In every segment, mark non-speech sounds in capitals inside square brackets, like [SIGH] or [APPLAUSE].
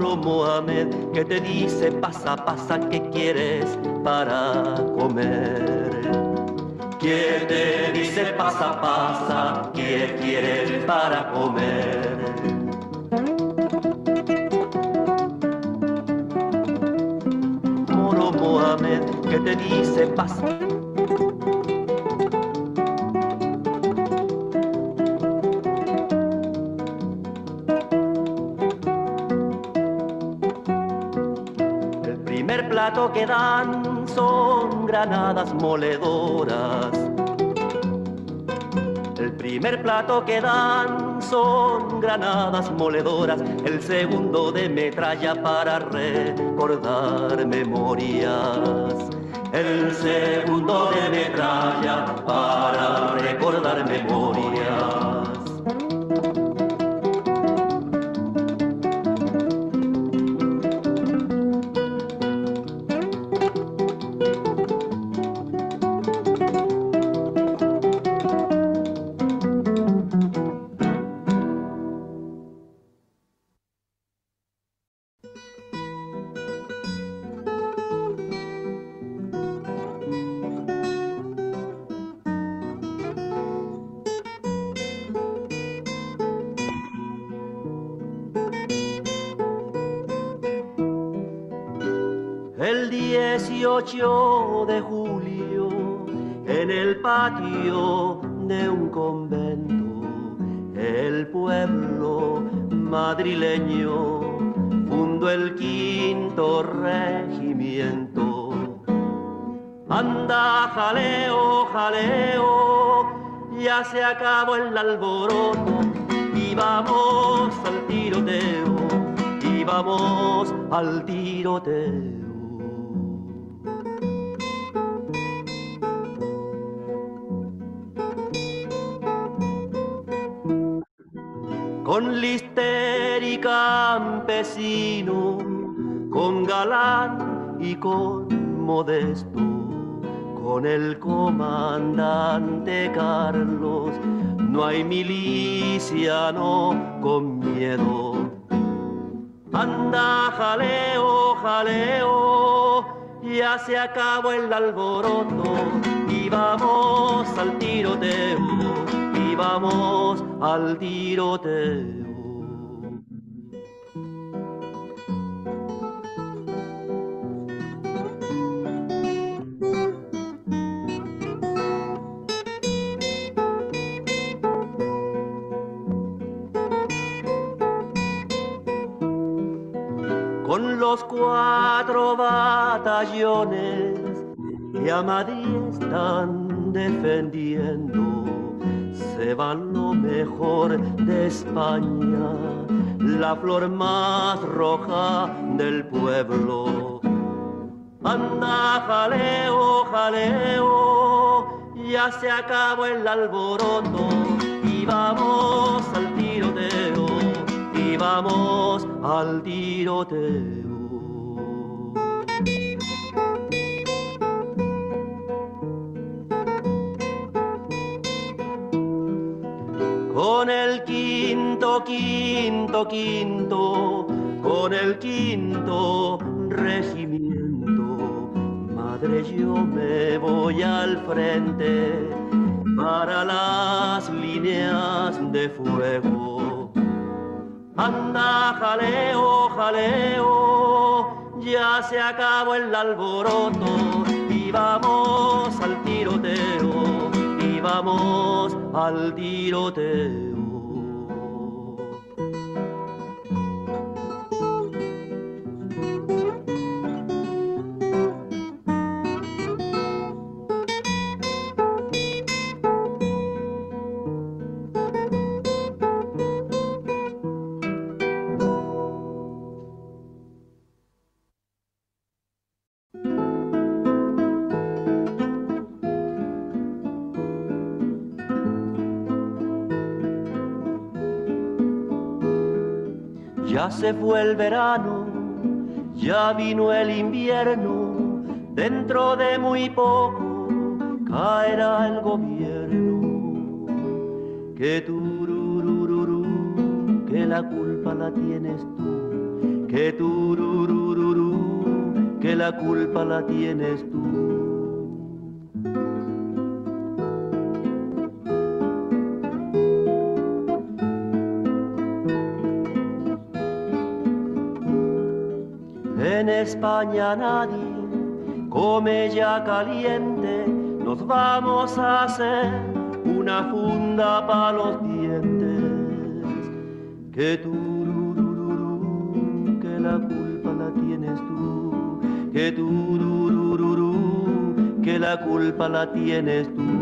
Moro, oh Mohamed que te dice pasa, pasa, que quieres para comer. ¿Qué te dice pasa, pasa, ¿qué quieres para comer? Moro oh Mohamed que te dice pasa. que dan son granadas moledoras. El primer plato que dan son granadas moledoras, el segundo de metralla para recordar memorias. El segundo de metralla para recordar memorias. al tiroteo. Con lister y campesino, con galán y con modesto, con el comandante Carlos, no hay milicia, no con miedo Anda, jaleo, jaleo, ya se acabó el alboroto y vamos al tiroteo, y vamos al tiroteo. cuatro batallones y a Madrid están defendiendo. Se van lo mejor de España, la flor más roja del pueblo. Anda, jaleo, jaleo, ya se acabó el alboroto y vamos a vamos al tiroteo. Con el quinto, quinto, quinto, con el quinto regimiento, madre yo me voy al frente para las líneas de fuego. Anda, jaleo, jaleo, ya se acabó el alboroto y vamos al tiroteo, y vamos al tiroteo. se fue el verano, ya vino el invierno, dentro de muy poco caerá el gobierno. Que tururururu, que la culpa la tienes tú, que tururururu, que la culpa la tienes tú. En España nadie come ya caliente, nos vamos a hacer una funda para los dientes. Que tú, que la culpa la tienes tú, que tú, que la culpa la tienes tú.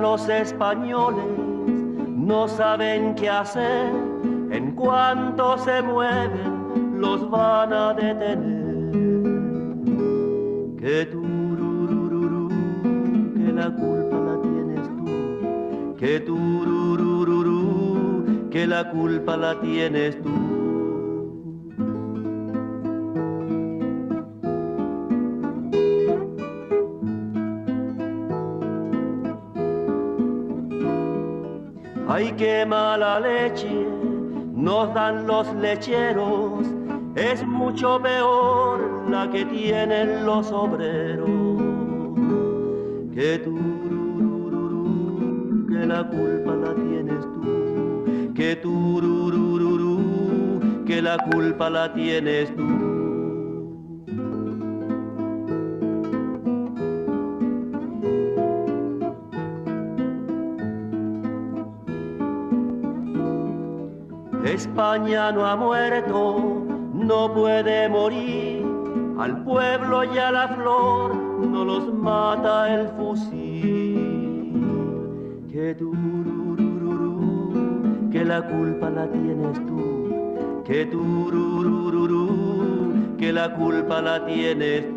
los españoles no saben qué hacer, en cuanto se mueven los van a detener. Que tururururu, que la culpa la tienes tú, que tururururu, que la culpa la tienes tú. Que mala leche nos dan los lecheros, es mucho peor la que tienen los obreros que tú, que la culpa la tienes tú, que tú, que la culpa la tienes tú. no ha muerto, no puede morir. Al pueblo y a la flor no los mata el fusil. Que tururururú, que la culpa la tienes tú. Que tú, que la culpa la tienes tú.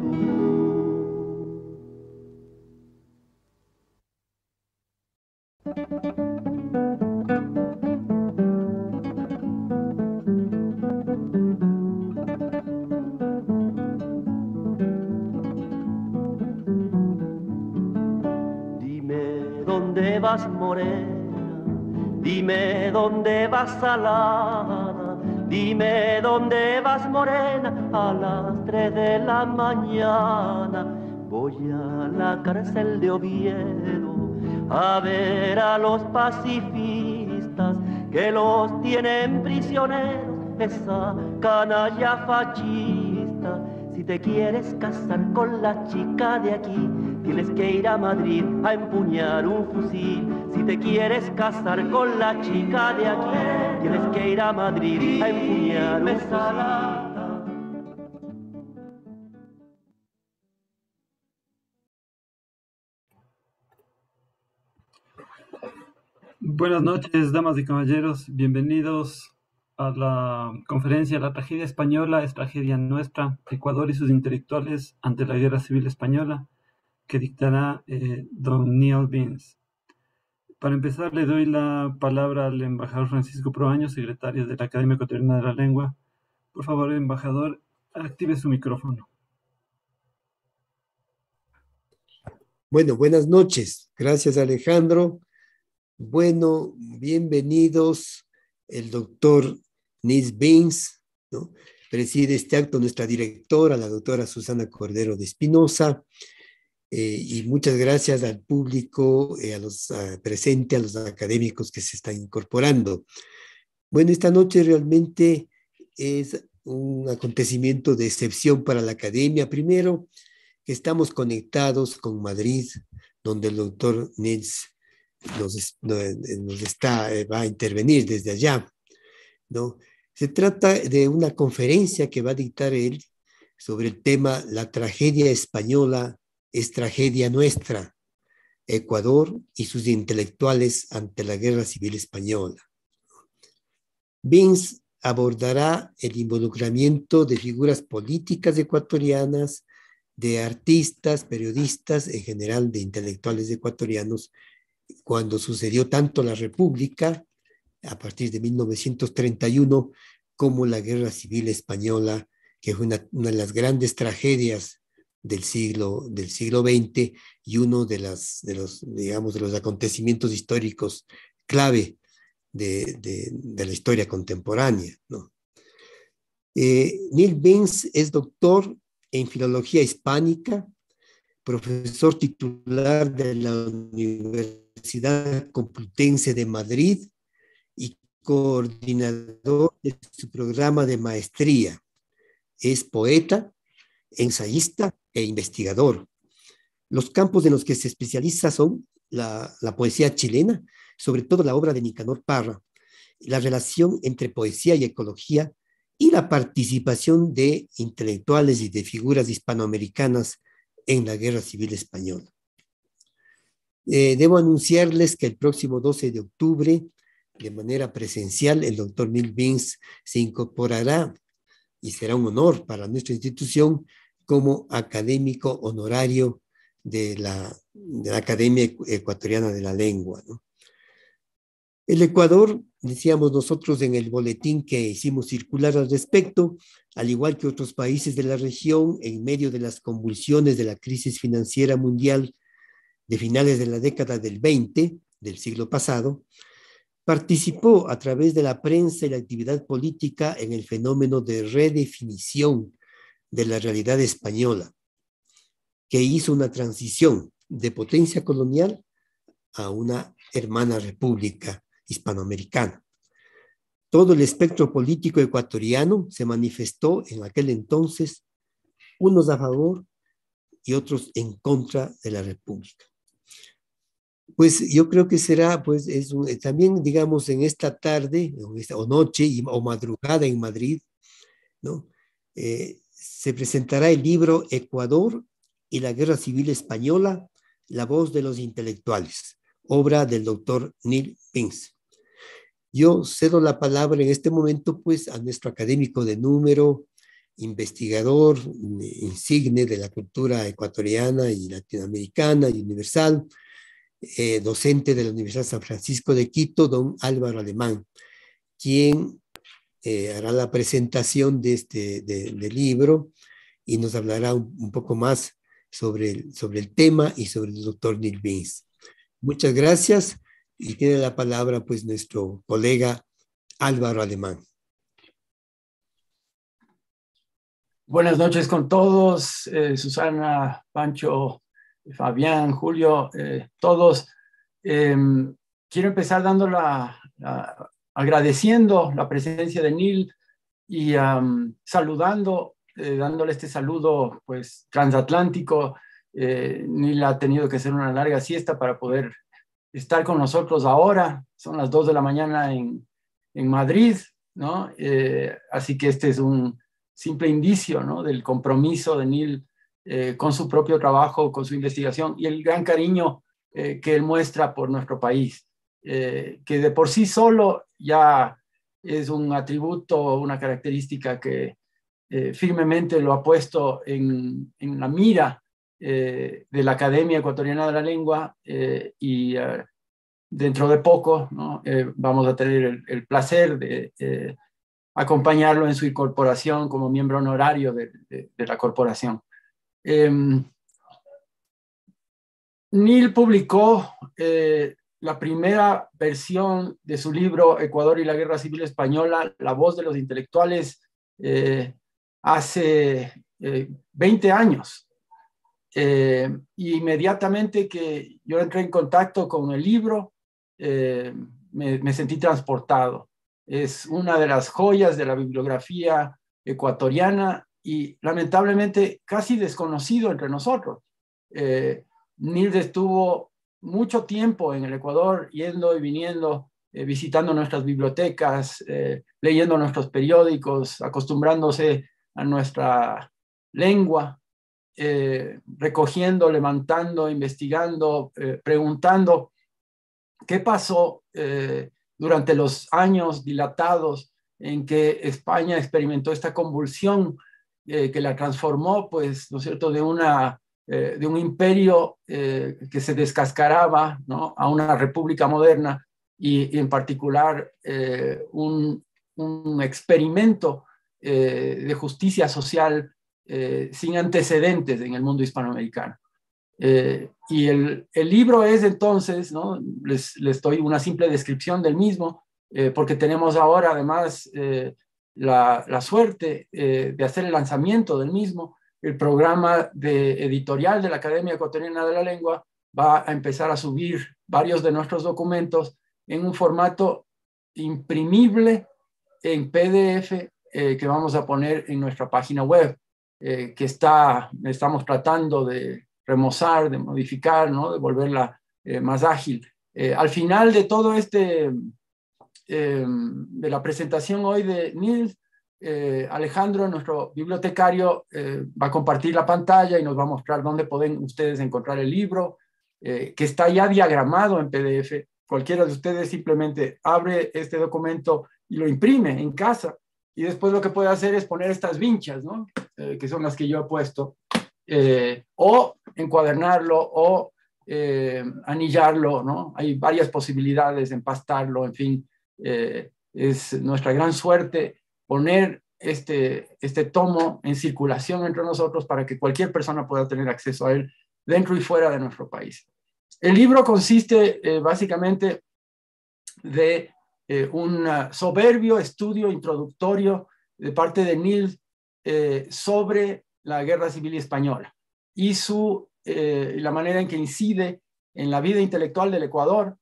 Dime dónde vas, morena, a las tres de la mañana. Voy a la cárcel de Oviedo a ver a los pacifistas que los tienen prisioneros, esa canalla fascista. Si te quieres casar con la chica de aquí, tienes que ir a Madrid a empuñar un fusil. Si te quieres casar con la chica de aquí tienes que ir a Madrid empuñar Buenas noches, damas y caballeros. Bienvenidos a la conferencia La tragedia española es tragedia nuestra, Ecuador y sus intelectuales ante la guerra civil española, que dictará eh, don Neil Beans. Para empezar, le doy la palabra al embajador Francisco Proaño, secretario de la Academia Ecuatoriana de la Lengua. Por favor, embajador, active su micrófono. Bueno, buenas noches. Gracias, Alejandro. Bueno, bienvenidos. El doctor Nis Bins, preside este acto nuestra directora, la doctora Susana Cordero de Espinosa, eh, y muchas gracias al público, eh, a los presentes, a los académicos que se están incorporando. Bueno, esta noche realmente es un acontecimiento de excepción para la academia. Primero, que estamos conectados con Madrid, donde el doctor Nils nos, eh, nos está, eh, va a intervenir desde allá. ¿no? Se trata de una conferencia que va a dictar él sobre el tema La tragedia española es tragedia nuestra, Ecuador y sus intelectuales ante la guerra civil española. Vince abordará el involucramiento de figuras políticas ecuatorianas, de artistas, periodistas, en general de intelectuales ecuatorianos, cuando sucedió tanto la República, a partir de 1931, como la Guerra Civil Española, que fue una, una de las grandes tragedias del siglo, del siglo XX y uno de, las, de, los, digamos, de los acontecimientos históricos clave de, la historia contemporánea. ¿no? Eh, Neil Binks es doctor en Filología Hispánica, profesor titular de la Universidad Complutense de Madrid y coordinador de su programa de maestría. Es poeta, ensayista e investigador. Los campos en los que se especializa son la, poesía chilena, sobre todo la obra de Nicanor Parra, la relación entre poesía y ecología y la participación de intelectuales y de figuras hispanoamericanas en la Guerra Civil Española. Eh, debo anunciarles que el próximo 12 de octubre, de manera presencial, el doctor Milvins se incorporará y será un honor para nuestra institución como académico honorario de la, Academia Ecuatoriana de la Lengua. El Ecuador, decíamos nosotros en el boletín que hicimos circular al respecto, al igual que otros países de la región, en medio de las convulsiones de la crisis financiera mundial de finales de la década del 20 del siglo pasado, Participó a través de la prensa y la actividad política en el fenómeno de redefinición de la realidad española, que hizo una transición de potencia colonial a una hermana república hispanoamericana. Todo el espectro político ecuatoriano se manifestó en aquel entonces, unos a favor y otros en contra de la república. Pues yo creo que será, pues es eh, también, digamos, en esta tarde o noche o madrugada en Madrid, ¿no? Eh, se presentará el libro Ecuador y la Guerra Civil Española, La voz de los intelectuales, obra del doctor Neil Pins. Yo cedo la palabra en este momento, pues, a nuestro académico de número, investigador eh, insigne de la cultura ecuatoriana y latinoamericana y universal, eh, docente de la Universidad San Francisco de Quito, don Álvaro Alemán, quien eh, hará la presentación de este libro y nos hablará un, poco más sobre el, sobre el tema y sobre el doctor Neil Beans. Muchas gracias y tiene la palabra pues nuestro colega Álvaro Alemán. Buenas noches con todos, eh, Susana, Pancho, Fabián, Julio, eh, todos. Em, quiero empezar dando la, agradeciendo la presencia de Neil y saludando, eh, dándole este saludo pues transatlántico. Eh, Neil ha tenido que hacer una larga siesta para poder estar con nosotros ahora. Son las dos de la mañana en, en Madrid, ¿no? así que este es un simple indicio ¿no? del compromiso de Neil eh, con su propio trabajo, con su investigación y el gran cariño eh, que él muestra por nuestro país, eh, que de por sí solo ya es un atributo, una característica que firmemente lo ha puesto en, la mira de la Academia Ecuatoriana de la Lengua y dentro de poco vamos a tener el, placer de acompañarlo en su incorporación como miembro honorario de la corporación. Em, Neil publicó eh, la primera versión de su libro Ecuador y la Guerra Civil Española, La voz de los intelectuales, eh, hace 20 eh, años. Eh, inmediatamente que yo entré en contacto con el libro, em, me, me, sentí transportado. Es una de las joyas de la bibliografía ecuatoriana y lamentablemente casi desconocido entre nosotros. Eh, estuvo mucho tiempo en el Ecuador yendo y viniendo, eh, visitando nuestras bibliotecas, eh, leyendo nuestros periódicos, acostumbrándose a nuestra lengua, eh, recogiendo, levantando, investigando, preguntando qué pasó durante los años dilatados en que España experimentó esta convulsión eh, que la transformó, pues, ¿no es cierto?, de, una, eh, de un imperio eh, que se descascaraba ¿no? a una república moderna y, en particular un, experimento de justicia social sin antecedentes en el mundo hispanoamericano. y el, libro es entonces, ¿no? les, les doy una simple descripción del mismo, porque tenemos ahora además la, suerte eh, de hacer el lanzamiento del mismo. El programa de editorial de la Academia Ecuatoriana de la Lengua va a empezar a subir varios de nuestros documentos en un formato imprimible en PDF eh, que vamos a poner en nuestra página web, eh, que está, estamos tratando de remozar, de modificar, ¿no? de volverla más ágil. al final de todo este Em, de la presentación hoy de Nils. Eh, Alejandro, nuestro bibliotecario, eh, va a compartir la pantalla y nos va a mostrar dónde pueden ustedes encontrar el libro, eh, que está ya diagramado en PDF. Cualquiera de ustedes simplemente abre este documento y lo imprime en casa. Y después lo que puede hacer es poner estas vinchas, que son las que yo he puesto, o encuadernarlo, o anillarlo, ¿no? Hay varias posibilidades empastarlo, en fin, eh, es nuestra gran suerte poner este, este, tomo en circulación entre nosotros para que cualquier persona pueda tener acceso a él dentro y fuera de nuestro país. El libro consiste eh, básicamente de eh, un soberbio estudio introductorio de parte de Nils sobre la guerra civil española y su, la manera en que incide en la vida intelectual del Ecuador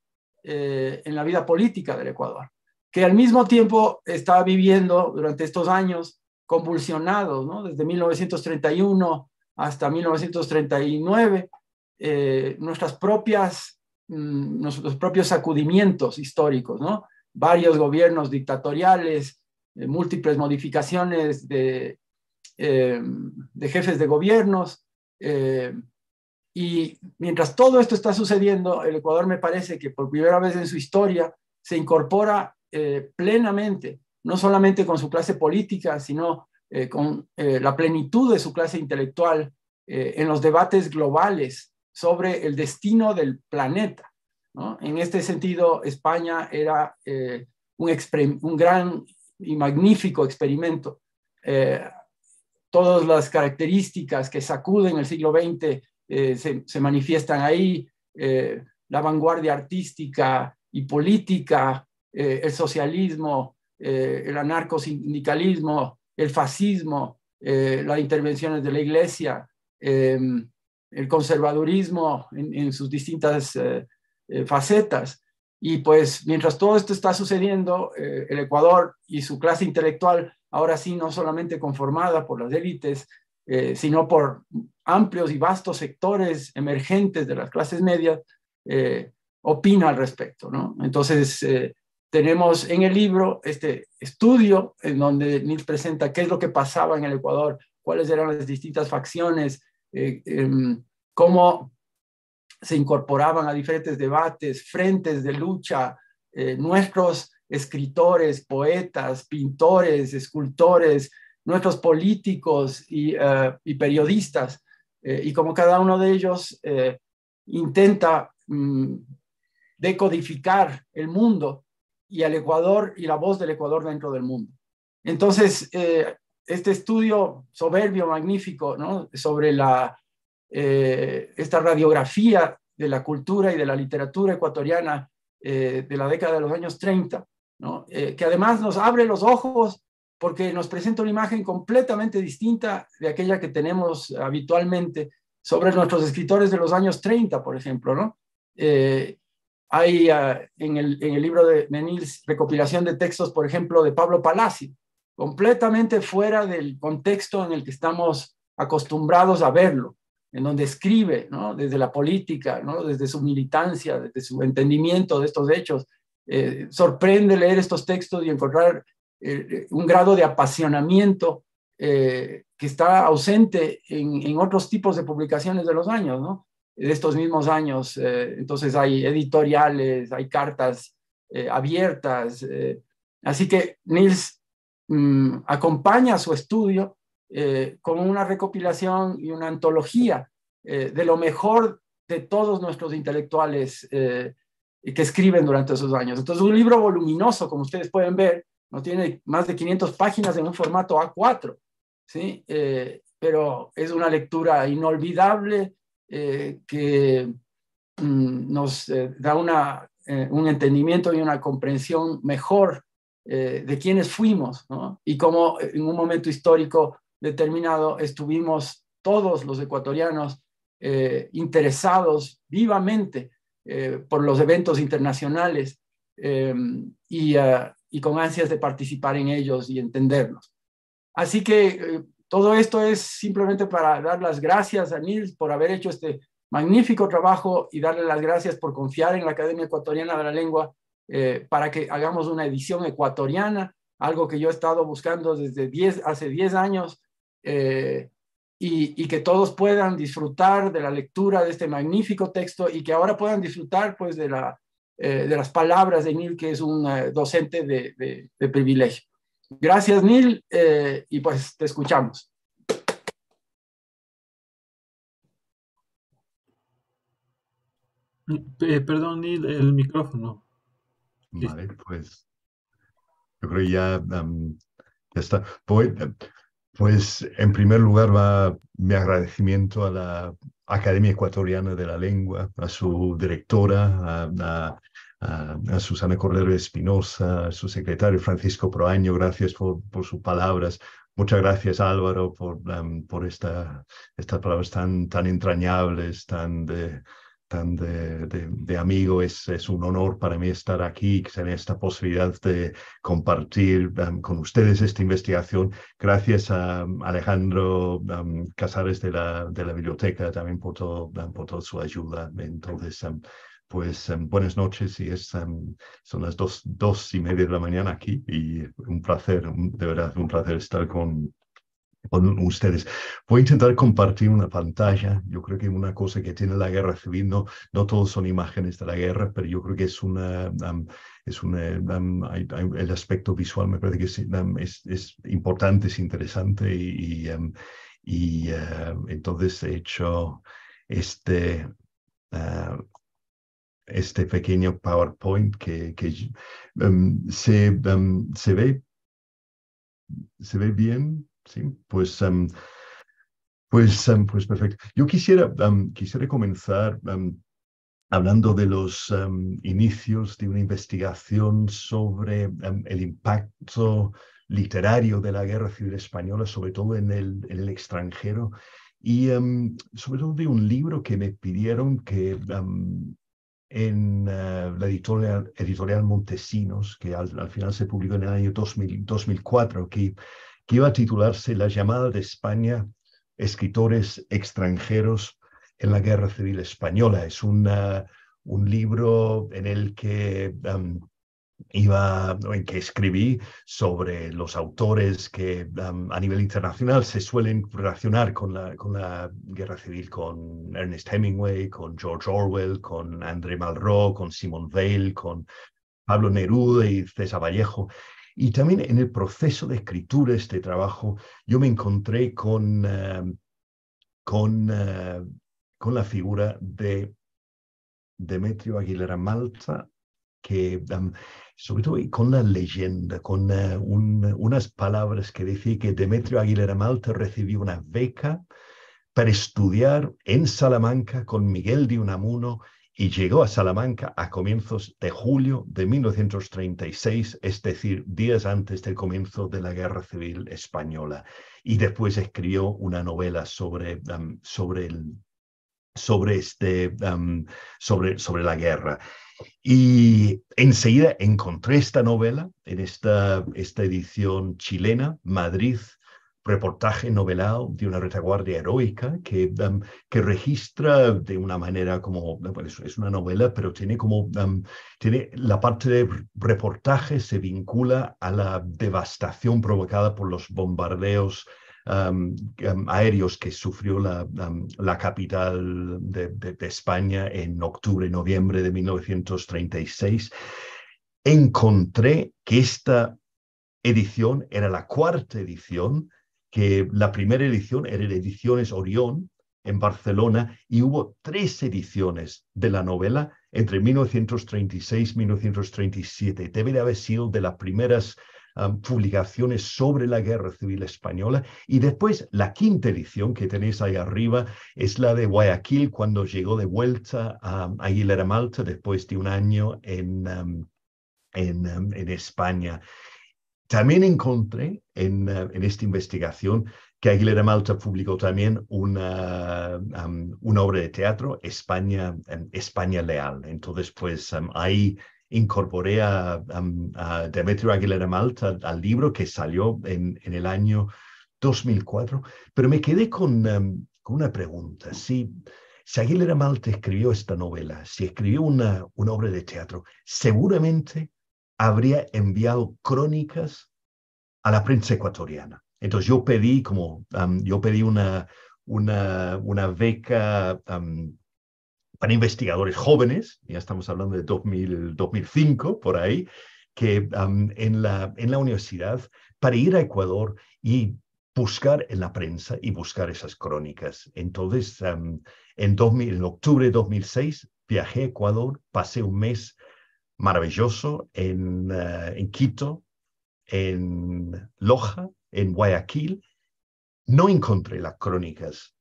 eh, en la vida política del Ecuador, que al mismo tiempo está viviendo durante estos años convulsionados, desde 1931 hasta 1939, eh, nuestras propias, mm, nuestros propios sacudimientos históricos, ¿no? varios gobiernos dictatoriales, eh, múltiples modificaciones de, de jefes de gobiernos, y mientras todo esto está sucediendo, el Ecuador me parece que por primera vez en su historia se incorpora eh, plenamente, no solamente con su clase política, sino eh, con eh, la plenitud de su clase intelectual en los debates globales sobre el destino del planeta. En este sentido, España era un, un, gran y magnífico experimento. todas las características que sacuden el siglo XX eh, se, manifiestan ahí, eh, la vanguardia artística y política, eh, el socialismo, el anarcosindicalismo, el fascismo, las intervenciones de la iglesia, el conservadurismo en, en sus distintas facetas. Y pues mientras todo esto está sucediendo, el Ecuador y su clase intelectual, ahora sí no solamente conformada por las élites, eh, sino por amplios y vastos sectores emergentes de las clases medias, eh, opina al respecto. Entonces, eh, tenemos en el libro este estudio en donde Nils presenta qué es lo que pasaba en el Ecuador, cuáles eran las distintas facciones, em, cómo se incorporaban a diferentes debates, frentes de lucha, nuestros escritores, poetas, pintores, escultores, nuestros políticos y, eh, periodistas, eh, y como cada uno de ellos eh, intenta mm, decodificar el mundo y al Ecuador y la voz del Ecuador dentro del mundo. Entonces, este estudio soberbio, magnífico, sobre la, esta radiografía de la cultura y de la literatura ecuatoriana de la década de los años 30, que además nos abre los ojos porque nos presenta una imagen completamente distinta de aquella que tenemos habitualmente sobre nuestros escritores de los años 30, por ejemplo, ¿no? Eh, hay ah, en, el, libro de, Menil recopilación de textos, por ejemplo, de Pablo Palazzi, completamente fuera del contexto en el que estamos acostumbrados a verlo, en donde escribe, Desde la política, ¿no? Desde su militancia, desde su entendimiento de estos hechos. Eh, sorprende leer estos textos y encontrar eh, eh, un grado de apasionamiento eh, que está ausente en, otros tipos de publicaciones de los años, De estos mismos años. entonces hay editoriales, hay cartas abiertas. Así que Nils mm, acompaña su estudio con una recopilación y una antología de lo mejor de todos nuestros intelectuales que escriben durante esos años. Entonces, un libro voluminoso, como ustedes pueden ver, no tiene más de 500 páginas en un formato A4, ¿sí? Eh, pero es una lectura inolvidable eh, que mm, nos eh, da una, un entendimiento y una comprensión mejor de quiénes fuimos y cómo en un momento histórico determinado estuvimos todos los ecuatorianos interesados vivamente por los eventos internacionales y, ah, y con ansias de participar en ellos y entenderlos. Así que eh, todo esto es simplemente para dar las gracias a Nils por haber hecho este magnífico trabajo y darle las gracias por confiar en la Academia Ecuatoriana de la Lengua eh, para que hagamos una edición ecuatoriana, algo que yo he estado buscando desde hace 10 años. Eh, y, y, que todos puedan disfrutar de la lectura de este magnífico texto y que ahora puedan disfrutar pues de la eh, de las palabras de Neil, que es un eh, docente de, de, privilegio. Gracias, Neil, eh, y pues te escuchamos. perdón, Neil, el micrófono. Vale, pues yo creo que ya, está. pues en primer lugar va mi agradecimiento a la Academia Ecuatoriana de la Lengua, a su directora, a, Susana Cordero Espinosa, a su secretario Francisco Proaño, gracias por, por sus palabras. Muchas gracias Álvaro por, um, por esta, estas palabras tan, tan entrañables, tan de, de, amigo. Es, es, un honor para mí estar aquí y tener esta posibilidad de compartir um, con ustedes esta investigación. Gracias a um, Alejandro um, Casares de la, de la biblioteca también por, todo, por toda su ayuda. Entonces, pues buenas noches y es, son las dos, dos y media de la mañana aquí y un placer, de verdad, un placer estar con, ustedes. Voy a intentar compartir una pantalla. Yo creo que una cosa que tiene la guerra civil, no, no todos son imágenes de la guerra, pero yo creo que es una... es una, el aspecto visual me parece que es, importante, es interesante y, y, eh, entonces he hecho este, eh, este pequeño PowerPoint que, que se, ve, se ve bien. ¿sí? Pues, em, pues, em, pues perfecto. Yo quisiera, em, quisiera comenzar hablando de los inicios de una investigación sobre el impacto literario de la Guerra Civil Española, sobre todo en el, el extranjero, y sobre todo de un libro que me pidieron que en eh, la editorial, editorial Montesinos, que al, final se publicó en el año 2004, que que iba a titularse La llamada de España, escritores extranjeros en la Guerra Civil Española. Es una, un libro en el que um, iba, en que escribí sobre los autores que um, a nivel internacional se suelen relacionar con la, con la guerra civil, con Ernest Hemingway, con George Orwell, con André Malraux, con Simon Weil, con Pablo Neruda y César Vallejo. Y también en el proceso de escritura, de este trabajo, yo me encontré con, eh, con, eh, con la figura de Demetrio Aguilera Malta, que sobre todo con la leyenda, con eh, unas palabras que decía que Demetrio Aguilera Malta recibió una beca para estudiar en Salamanca con Miguel de Unamuno y llegó a Salamanca a comienzos de julio de 1936, es decir, días antes del comienzo de la Guerra Civil Española. Y después escribió una novela sobre, sobre, el, sobre, este, sobre, sobre la guerra. Y enseguida encontré esta novela en esta, esta edición chilena, Madrid, reportaje novelado de una retaguardia heroica que, um, que registra de una manera como, bueno, es, una novela, pero tiene como, um, tiene la parte de reportaje se vincula a la devastación provocada por los bombardeos um, aéreos que sufrió la, capital de, de, España en octubre, noviembre de 1936, encontré que esta edición era la cuarta edición que la primera edición era Ediciones Orión en Barcelona y hubo tres ediciones de la novela entre 1936 y 1937. Debe de haber sido de las primeras publicaciones sobre la Guerra Civil Española. Y después la quinta edición que tenéis ahí arriba es la de Guayaquil cuando llegó de vuelta a Aguilera Malta después de un año en, en, en España. También encontré eh, en, esta investigación que Aguilera Malta publicó también una, obra de teatro, España, em, España Leal. Entonces, pues em, ahí incorporé a, Demetrio Aguilera Malta al libro que salió en, el año 2004, pero me quedé con, em, con una pregunta. Si, si Aguilera Malta escribió esta novela, si escribió una, una obra de teatro, seguramente habría enviado crónicas a la prensa ecuatoriana. Entonces yo pedí como, yo pedí una, una, una beca para investigadores jóvenes, ya estamos hablando de 2005, por ahí, que en, la, en la universidad, para ir a Ecuador y buscar en la prensa y buscar esas crónicas. Entonces, en, 2000, en octubre de 2006, viajé a Ecuador, pasé un mes maravilloso eh, en, Quito, en Loja, en Guayaquil. No encontré las crónicas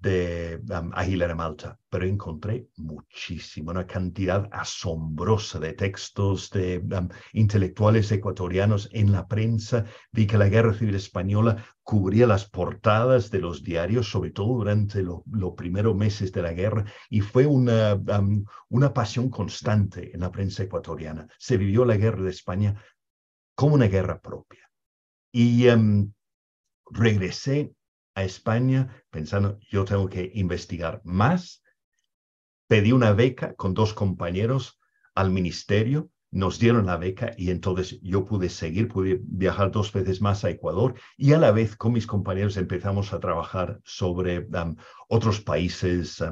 de Aguilera Águila Malta, pero encontré muchísimo, una cantidad asombrosa de textos de intelectuales ecuatorianos en la prensa. Vi que la Guerra Civil Española cubría las portadas de los diarios, sobre todo durante los primeros meses de la guerra, y fue una, una pasión constante en la prensa ecuatoriana. Se vivió la Guerra de España como una guerra propia. Y em, regresé a España pensando, yo tengo que investigar más. Pedí una beca con dos compañeros al ministerio, nos dieron la beca y entonces yo pude seguir, pude viajar dos veces más a Ecuador y a la vez con mis compañeros empezamos a trabajar sobre otros países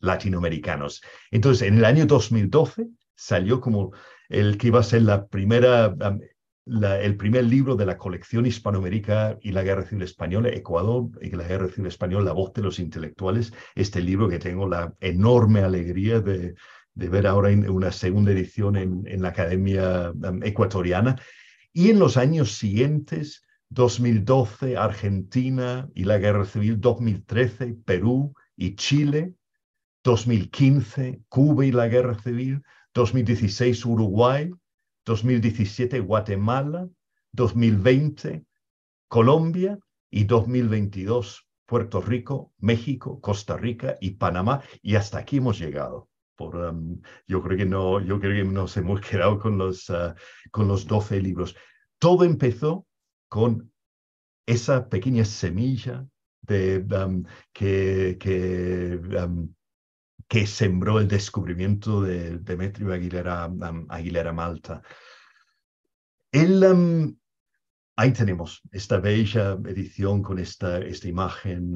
latinoamericanos. Entonces, en el año 2012 salió como el que iba a ser la primera el primer libro de la colección hispanoamérica y la guerra civil española, Ecuador y la guerra civil española, La voz de los intelectuales, este libro que tengo la enorme alegría de, ver ahora en una segunda edición en, la Academia um, Ecuatoriana. Y en los años siguientes, 2012, Argentina y la guerra civil, 2013, Perú y Chile, 2015, Cuba y la guerra civil, 2016, Uruguay, 2017 Guatemala, 2020 Colombia y 2022 Puerto Rico, México, Costa Rica y Panamá. Y hasta aquí hemos llegado. Por, um, yo, creo que no, yo creo que nos hemos quedado con los, uh, con los 12 libros. Todo empezó con esa pequeña semilla de, um, que, que um, que sembró el descubrimiento de Demetrio Aguilera, Aguilera Malta. Él, ahí tenemos esta bella edición con esta, esta imagen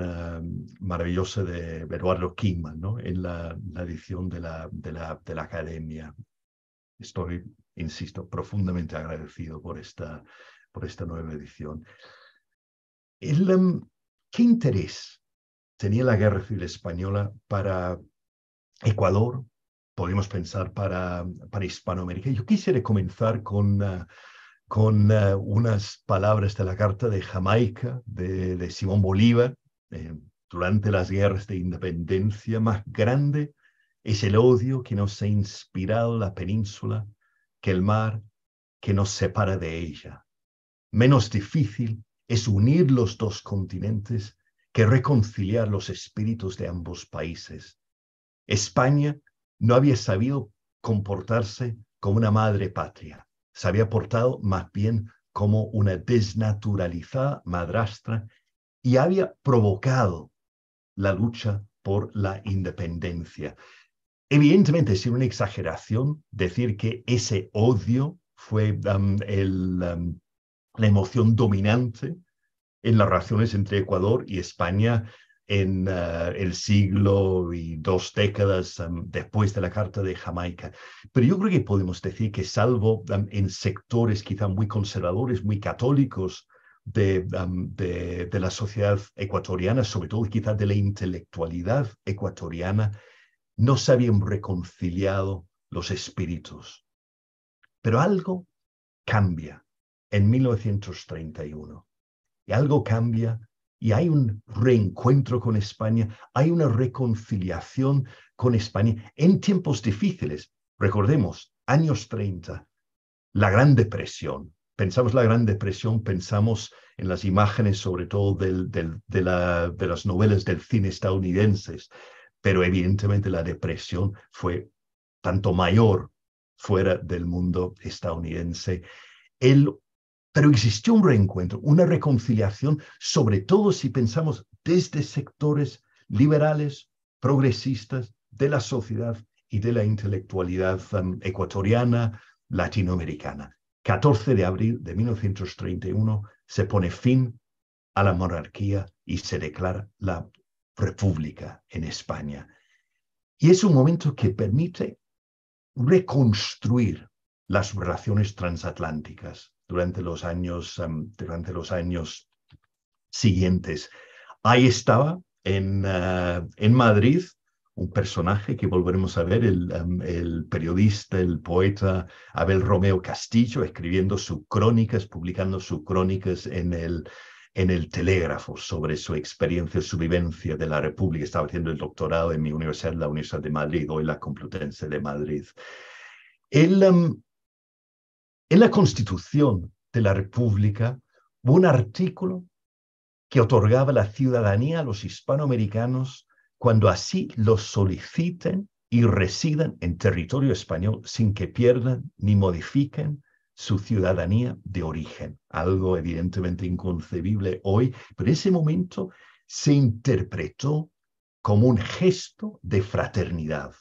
maravillosa de Eduardo Kingman ¿no? en la, la edición de la, de la, de la academia. Estoy, insisto, profundamente agradecido por esta, por esta nueva edición. El, ¿Qué interés tenía la Guerra Civil Española para Ecuador, podemos pensar para, para Hispanoamérica. Yo quisiera comenzar con, eh, con eh, unas palabras de la Carta de Jamaica de, Simón Bolívar. Eh, durante las guerras de independencia más grande es el odio que nos ha inspirado la península que el mar que nos separa de ella. Menos difícil es unir los dos continentes que reconciliar los espíritus de ambos países. España no había sabido comportarse como una madre patria, se había portado más bien como una desnaturalizada madrastra y había provocado la lucha por la independencia. Evidentemente es una exageración decir que ese odio fue la emoción dominante en las relaciones entre Ecuador y España en eh, el siglo y dos décadas después de la Carta de Jamaica. Pero yo creo que podemos decir que salvo en sectores quizá muy conservadores, muy católicos de, de, la sociedad ecuatoriana, sobre todo quizá de la intelectualidad ecuatoriana, no se habían reconciliado los espíritus. Pero algo cambia en 1931 y algo cambia y hay un reencuentro con España, hay una reconciliación con España en tiempos difíciles. Recordemos, años 30, la Gran Depresión. Pensamos la Gran Depresión, pensamos en las imágenes sobre todo de, de las novelas del cine estadounidenses, pero evidentemente la depresión fue tanto mayor fuera del mundo estadounidense. El pero existió un reencuentro, una reconciliación, sobre todo si pensamos desde sectores liberales, progresistas de la sociedad y de la intelectualidad um, ecuatoriana, latinoamericana. 14 de abril de 1931 se pone fin a la monarquía y se declara la república en España. Y es un momento que permite reconstruir las relaciones transatlánticas durante los años, em, durante los años siguientes. Ahí estaba en, eh, en Madrid un personaje que volveremos a ver, el, em, el, periodista, el poeta Abel Romeo Castillo, escribiendo sus crónicas, publicando sus crónicas en el, en el Telégrafo sobre su experiencia, su vivencia de la República. Estaba haciendo el doctorado en mi universidad, la Universidad de Madrid, hoy la Complutense de Madrid. Él, em, en la Constitución de la República hubo un artículo que otorgaba la ciudadanía a los hispanoamericanos cuando así los soliciten y residan en territorio español sin que pierdan ni modifiquen su ciudadanía de origen. Algo evidentemente inconcebible hoy, pero en ese momento se interpretó como un gesto de fraternidad.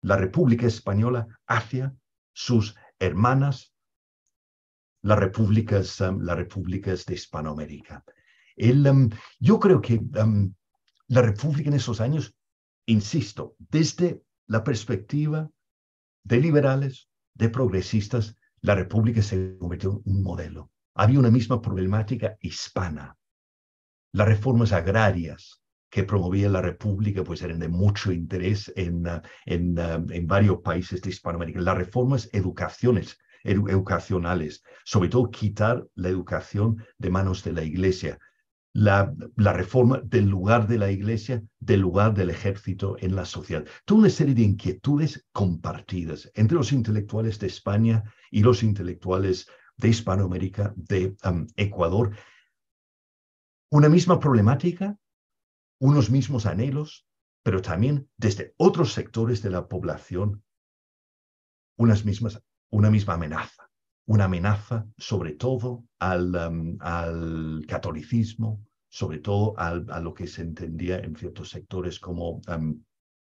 La República Española hacia sus hermanas, las repúblicas, um, las de Hispanoamérica. El, um, yo creo que um, la república en esos años, insisto, desde la perspectiva de liberales, de progresistas, la república se convirtió en un modelo. Había una misma problemática hispana. Las reformas agrarias, que promovía la República pues eran de mucho interés en, ah, en, ah, en varios países de Hispanoamérica. Las reformas educaciones, educacionales, sobre todo quitar la educación de manos de la Iglesia. La, la, reforma del lugar de la iglesia, del lugar del ejército en la sociedad. Toda una serie de inquietudes compartidas entre los intelectuales de España y los intelectuales de Hispanoamérica, de Ecuador. Una misma problemática, unos mismos anhelos, pero también desde otros sectores de la población, mismas, una misma amenaza, una amenaza sobre todo al, um, al catolicismo, sobre todo al, a lo que se entendía en ciertos sectores como, um,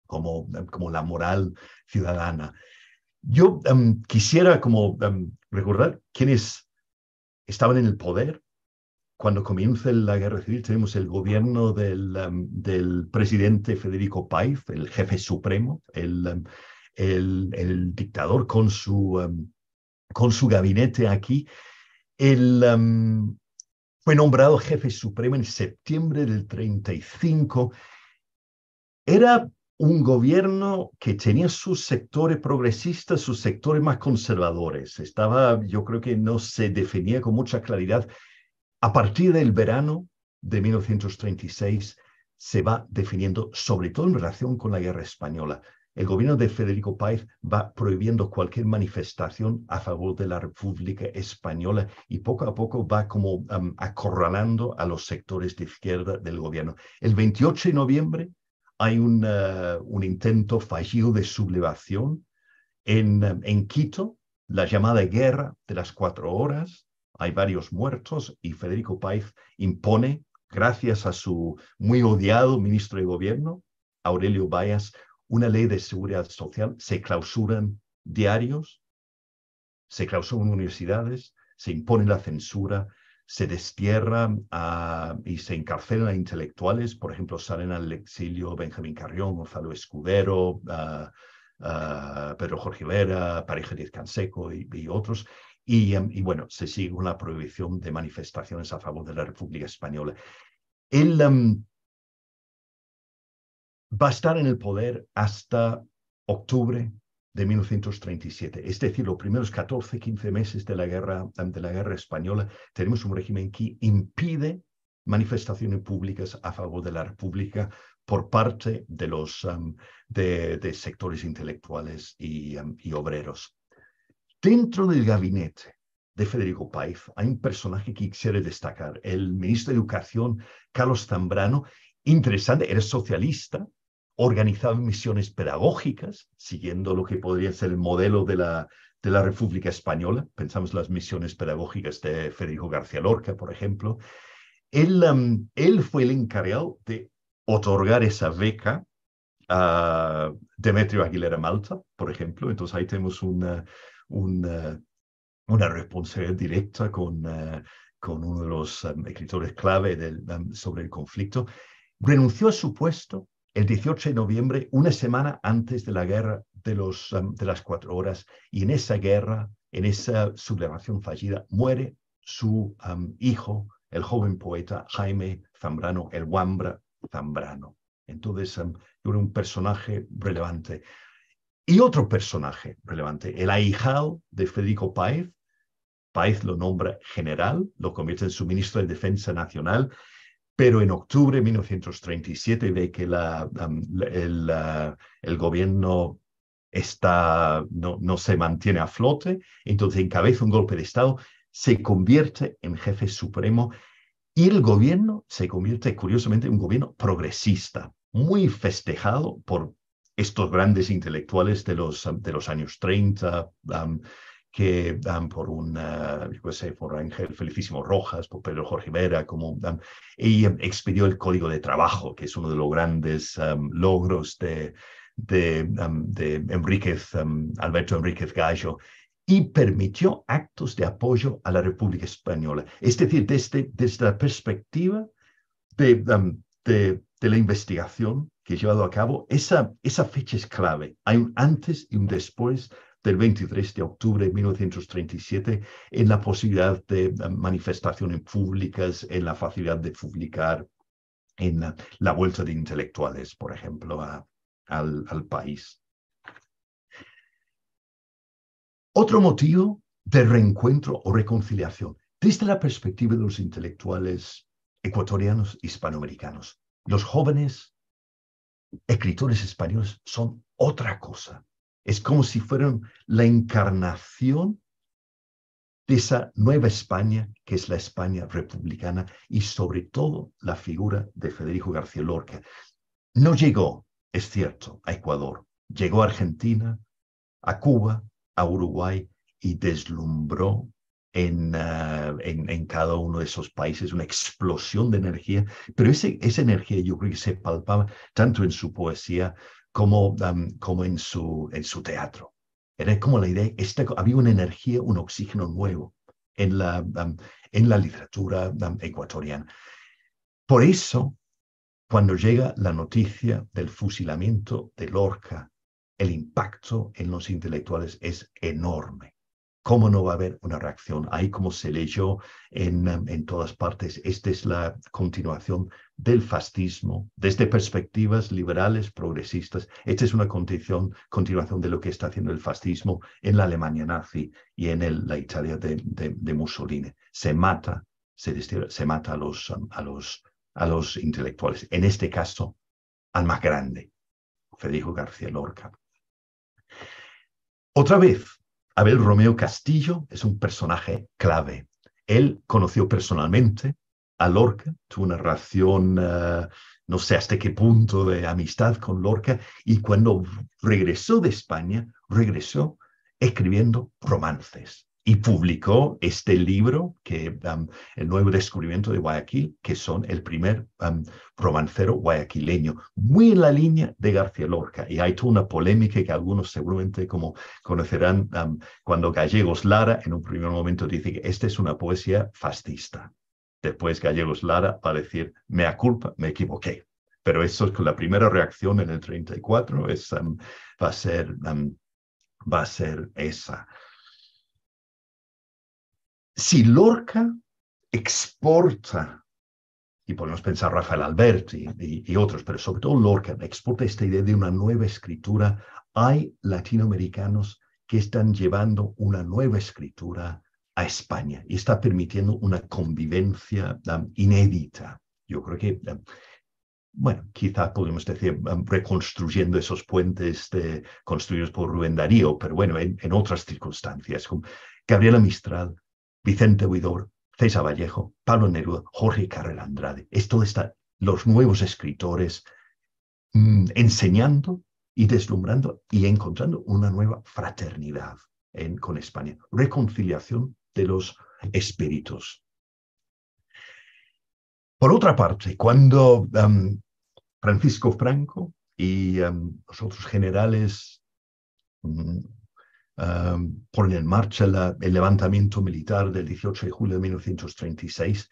como, um, como la moral ciudadana. Yo quisiera como recordar quienes estaban en el poder cuando comienza la guerra civil tenemos el gobierno um, del, presidente Federico Paif, el jefe supremo, el, um, el, dictador con su, um, con su gabinete aquí. El fue nombrado jefe supremo en septiembre del 35. Era un gobierno que tenía sus sectores progresistas, sus sectores más conservadores. Estaba, yo creo que no se definía con mucha claridad a partir del verano de 1936 se va definiendo, sobre todo en relación con la guerra española. El gobierno de Federico Páez va prohibiendo cualquier manifestación a favor de la República Española y poco a poco va como acorralando a los sectores de izquierda del gobierno. El 28 de noviembre hay un, eh, un intento fallido de sublevación en, em, en Quito, la llamada guerra de las cuatro horas, hay varios muertos y Federico Paez impone, gracias a su muy odiado ministro de gobierno, Aurelio Bayas, una ley de seguridad social, se clausuran diarios, se clausuran universidades, se impone la censura, se destierra ah, y se encarcelan a intelectuales, por ejemplo, salen al exilio Benjamín Carrión, Gonzalo Escudero, ah, ah, Pedro Jorge Vera, Pareja Canseco y, y, otros, Em, y, bueno, se sigue con la prohibición de manifestaciones a favor de la República Española. Él em, va a estar en el poder hasta octubre de 1937. Es decir, los primeros 14, 15 meses de la guerra, de la guerra española, tenemos un régimen que impide manifestaciones públicas a favor de la República por parte de los em, de, sectores intelectuales y obreros. Dentro del gabinete de Federico Paez hay un personaje que quisiera destacar, el ministro de Educación, Carlos Zambrano. Interesante, era socialista, organizaba misiones pedagógicas, siguiendo lo que podría ser el modelo de la, de la República Española. Pensamos las misiones pedagógicas de Federico García Lorca, por ejemplo. Él, um, él fue el encargado de otorgar esa beca a Demetrio Aguilera Malta, por ejemplo. Entonces ahí tenemos una, eh, una responsabilidad directa con, eh, con uno de los eh, escritores clave sobre el conflicto, renunció a su puesto el 18 de noviembre, una semana antes de la guerra de, los, de las cuatro horas, y en esa guerra, en esa sublevación fallida, muere su hijo, el joven poeta Jaime Zambrano, el Wambra Zambrano. Entonces, era un personaje relevante. Y otro personaje relevante, el ahijado de Federico Páez. Páez lo nombra general, lo convierte en su ministro de Defensa Nacional, pero en octubre de 1937 ve que la, el, gobierno está, no, no se mantiene a flote, entonces encabeza un golpe de Estado, se convierte en jefe supremo y el gobierno se convierte curiosamente en un gobierno progresista, muy festejado por estos grandes intelectuales de los, um, de los años 30, um, que dan um, por un, uh, por Ángel Felicísimo Rojas, por Pedro Jorge Vera, como y expidió el Código de Trabajo, que es uno de los grandes logros de, de, Alberto Enríquez Gallo, y permitió actos de apoyo a la República Española. Es decir, desde, desde la perspectiva de, de, de la investigación, que he llevado a cabo, esa, esa fecha es clave. Hay un antes y un después del 23 de octubre de 1937 en la posibilidad de eh, manifestaciones públicas, en la facilidad de publicar, en la, vuelta de intelectuales, por ejemplo, al, al país. Otro motivo de reencuentro o reconciliación, desde la perspectiva de los intelectuales ecuatorianos hispanoamericanos, los jóvenes escritores españoles son otra cosa. Es como si fueran la encarnación de esa nueva España, que es la España republicana, y sobre todo la figura de Federico García Lorca. No llegó, es cierto, a Ecuador, llegó a Argentina, a Cuba, a Uruguay y deslumbró Ah, en, en, cada uno de esos países, una explosión de energía, pero ese, esa energía yo creo que se palpaba tanto en su poesía como, como en, su, en su teatro. Era como la idea, esta, había una energía, un oxígeno nuevo en la, en la literatura ecuatoriana. Por eso, cuando llega la noticia del fusilamiento de Lorca, el impacto en los intelectuales es enorme. ¿Cómo no va a haber una reacción? Ahí como se leyó en, en todas partes, esta es la continuación del fascismo, desde perspectivas liberales, progresistas. Esta es una continuación, de lo que está haciendo el fascismo en la Alemania nazi y en el, la Italia de, Mussolini. Se mata, se, se mata a los, a, los, a los intelectuales, en este caso al más grande, Federico García Lorca. Otra vez, Abel Romeo Castillo es un personaje clave. Él conoció personalmente a Lorca, tuvo una relación, eh, no sé hasta qué punto, de amistad con Lorca, y cuando regresó de España, regresó escribiendo romances y publicó este libro, que um, El Nuevo Descubrimiento de Guayaquil, que son el primer um, romancero guayaquileño, muy en la línea de García Lorca. Y hay toda una polémica que algunos seguramente como conocerán um, cuando Gallegos Lara en un primer momento dice que esta es una poesía fascista. Después Gallegos Lara va a decir, me culpa, me equivoqué. Pero eso es con la primera reacción en el 34, es, va a ser... va a ser esa. Si Lorca exporta, y podemos pensar Rafael Alberti y, otros, pero sobre todo Lorca exporta esta idea de una nueva escritura, hay latinoamericanos que están llevando una nueva escritura a España y está permitiendo una convivencia um, inédita. Yo creo que, um, bueno, quizá podemos decir um, reconstruyendo esos puentes construidos por Rubén Darío, pero bueno, en, otras circunstancias. como Gabriela Mistral Vicente Huidor, César Vallejo, Pablo Neruda, Jorge Carrel Andrade. Esto está los nuevos escritores mm, enseñando y deslumbrando y encontrando una nueva fraternidad con España, reconciliación de los espíritus. Por otra parte, cuando um, Francisco Franco y um, los otros generales mm, Um, ponen en marcha el levantamiento militar del 18 de julio de 1936.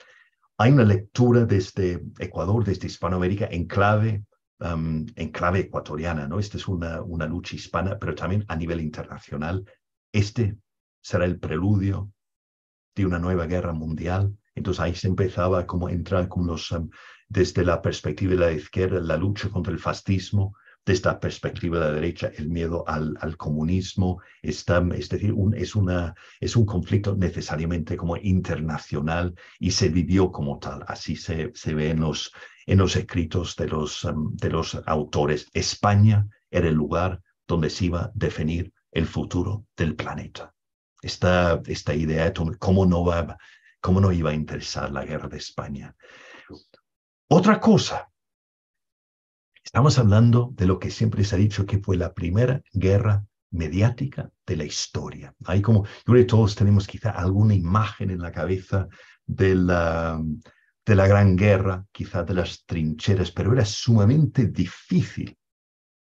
Hay una lectura desde Ecuador, desde Hispanoamérica, en clave, um, en clave ecuatoriana. ¿no? Esta es una, una lucha hispana, pero también a nivel internacional. Este será el preludio de una nueva guerra mundial. Entonces ahí se empezaba como a entrar los, um, desde la perspectiva de la izquierda, la lucha contra el fascismo, esta perspectiva de la derecha, el miedo al, comunismo, está, es decir, un, es, una, es un conflicto necesariamente como internacional y se vivió como tal. Así se, se ve en los, en los escritos de los, um, de los autores. España era el lugar donde se iba a definir el futuro del planeta. Esta, esta idea de no, va, cómo no iba a interesar la guerra de España. Otra cosa Estamos hablando de lo que siempre se ha dicho que fue la primera guerra mediática de la historia. Ahí como, yo creo que todos tenemos quizá alguna imagen en la cabeza de la, de la Gran Guerra, quizá de las trincheras, pero era sumamente difícil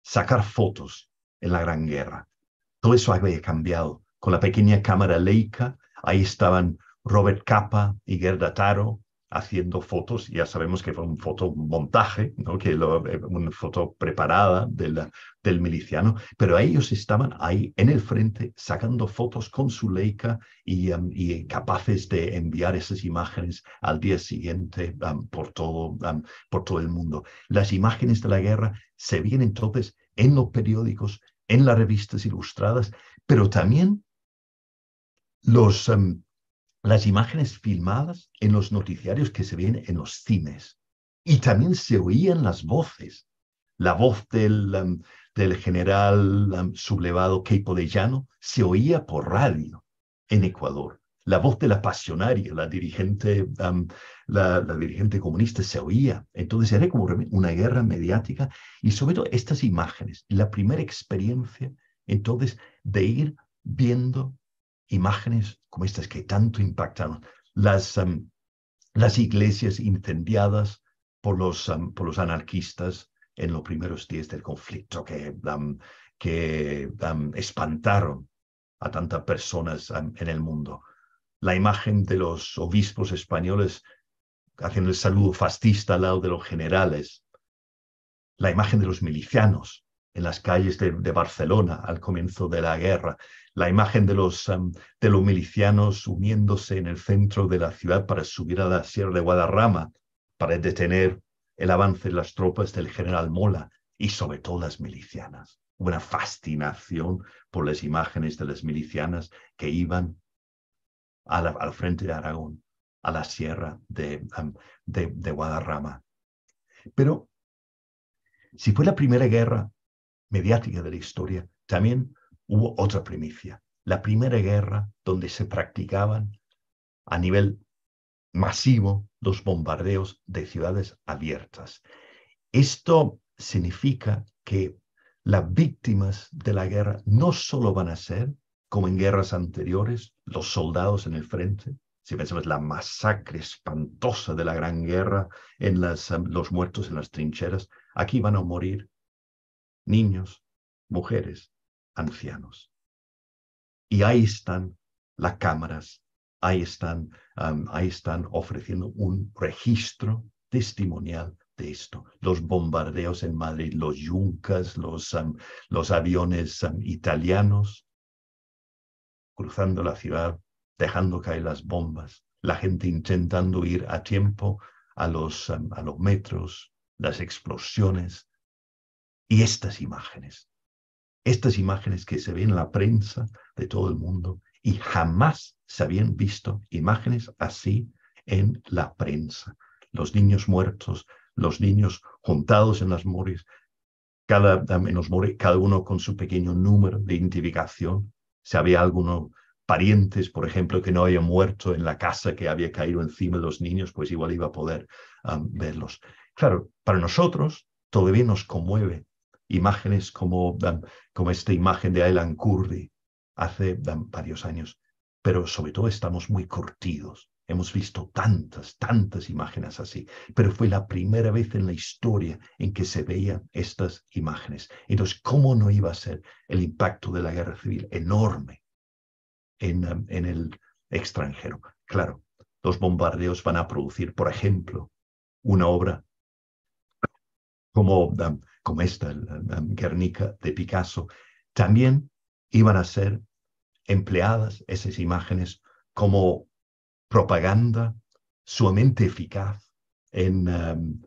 sacar fotos en la Gran Guerra. Todo eso había cambiado. Con la pequeña cámara Leica, ahí estaban Robert Capa y Gerda Taro haciendo fotos, ya sabemos que fue un fotomontaje, ¿no? que eh, una foto preparada del, del miliciano, pero ellos estaban ahí en el frente sacando fotos con su Leica y, um, capaces de enviar esas imágenes al día siguiente um, por, todo, um, por todo el mundo. Las imágenes de la guerra se vienen entonces en los periódicos, en las revistas ilustradas, pero también los, las imágenes filmadas en los noticiarios que se ven en los cines. Y también se oían las voces. La voz del, um, del general um, sublevado Keiko de Llano se oía por radio en Ecuador. La voz de la pasionaria, la dirigente, um, la, la dirigente comunista, se oía. Entonces era como una guerra mediática y sobre todo estas imágenes, la primera experiencia entonces de ir viendo imágenes como estas que tanto impactan, las, em, las iglesias incendiadas por los, em, por los anarquistas en los primeros días del conflicto, que, em, que espantaron a tantas personas en el mundo. La imagen de los obispos españoles haciendo el saludo fascista al lado de los generales. La imagen de los milicianos en las calles de, Barcelona al comienzo de la guerra, la imagen de los, em, de los milicianos uniéndose en el centro de la ciudad para subir a la Sierra de Guadarrama, para detener el avance de las tropas del general Mola y sobre todo las milicianas. Una fascinación por las imágenes de las milicianas que iban al, frente de Aragón, a la sierra em, de, de Guadarrama. Pero si fue la primera guerra mediática de la historia, también hubo otra primicia, la primera guerra donde se practicaban a nivel masivo los bombardeos de ciudades abiertas. Esto significa que las víctimas de la guerra no solo van a ser, como en guerras anteriores, los soldados en el frente, si pensamos la masacre espantosa de la Gran Guerra en los muertos en las trincheras, aquí van a morir niños, mujeres, ancianos. Y ahí están las cámaras, ahí están, ahí están ofreciendo un registro testimonial de esto. Los bombardeos en Madrid, los yuncas, los, los aviones italianos cruzando la ciudad, dejando caer las bombas, la gente intentando ir a tiempo a los, a los metros, las explosiones, y estas imágenes, estas imágenes que se ven en la prensa de todo el mundo y jamás se habían visto imágenes así en la prensa. Los niños muertos, los niños juntados en las mores, cada, cada uno con su pequeño número de identificación. Si había algunos parientes, por ejemplo, que no había muerto en la casa que había caído encima de los niños, pues igual iba a poder verlos. Claro, para nosotros todavía nos conmueve imágenes como, como esta imagen de Alan Curry hace varios años, pero sobre todo estamos muy curtidos. Hemos visto tantas, tantas imágenes así, pero fue la primera vez en la historia en que se veían estas imágenes. Entonces, ¿cómo no iba a ser el impacto de la guerra civil enorme en, um, en el extranjero? Claro, los bombardeos van a producir, por ejemplo, una obra como um, como esta, Guernica de Picasso, también iban a ser empleadas esas imágenes como propaganda sumamente eficaz en, um,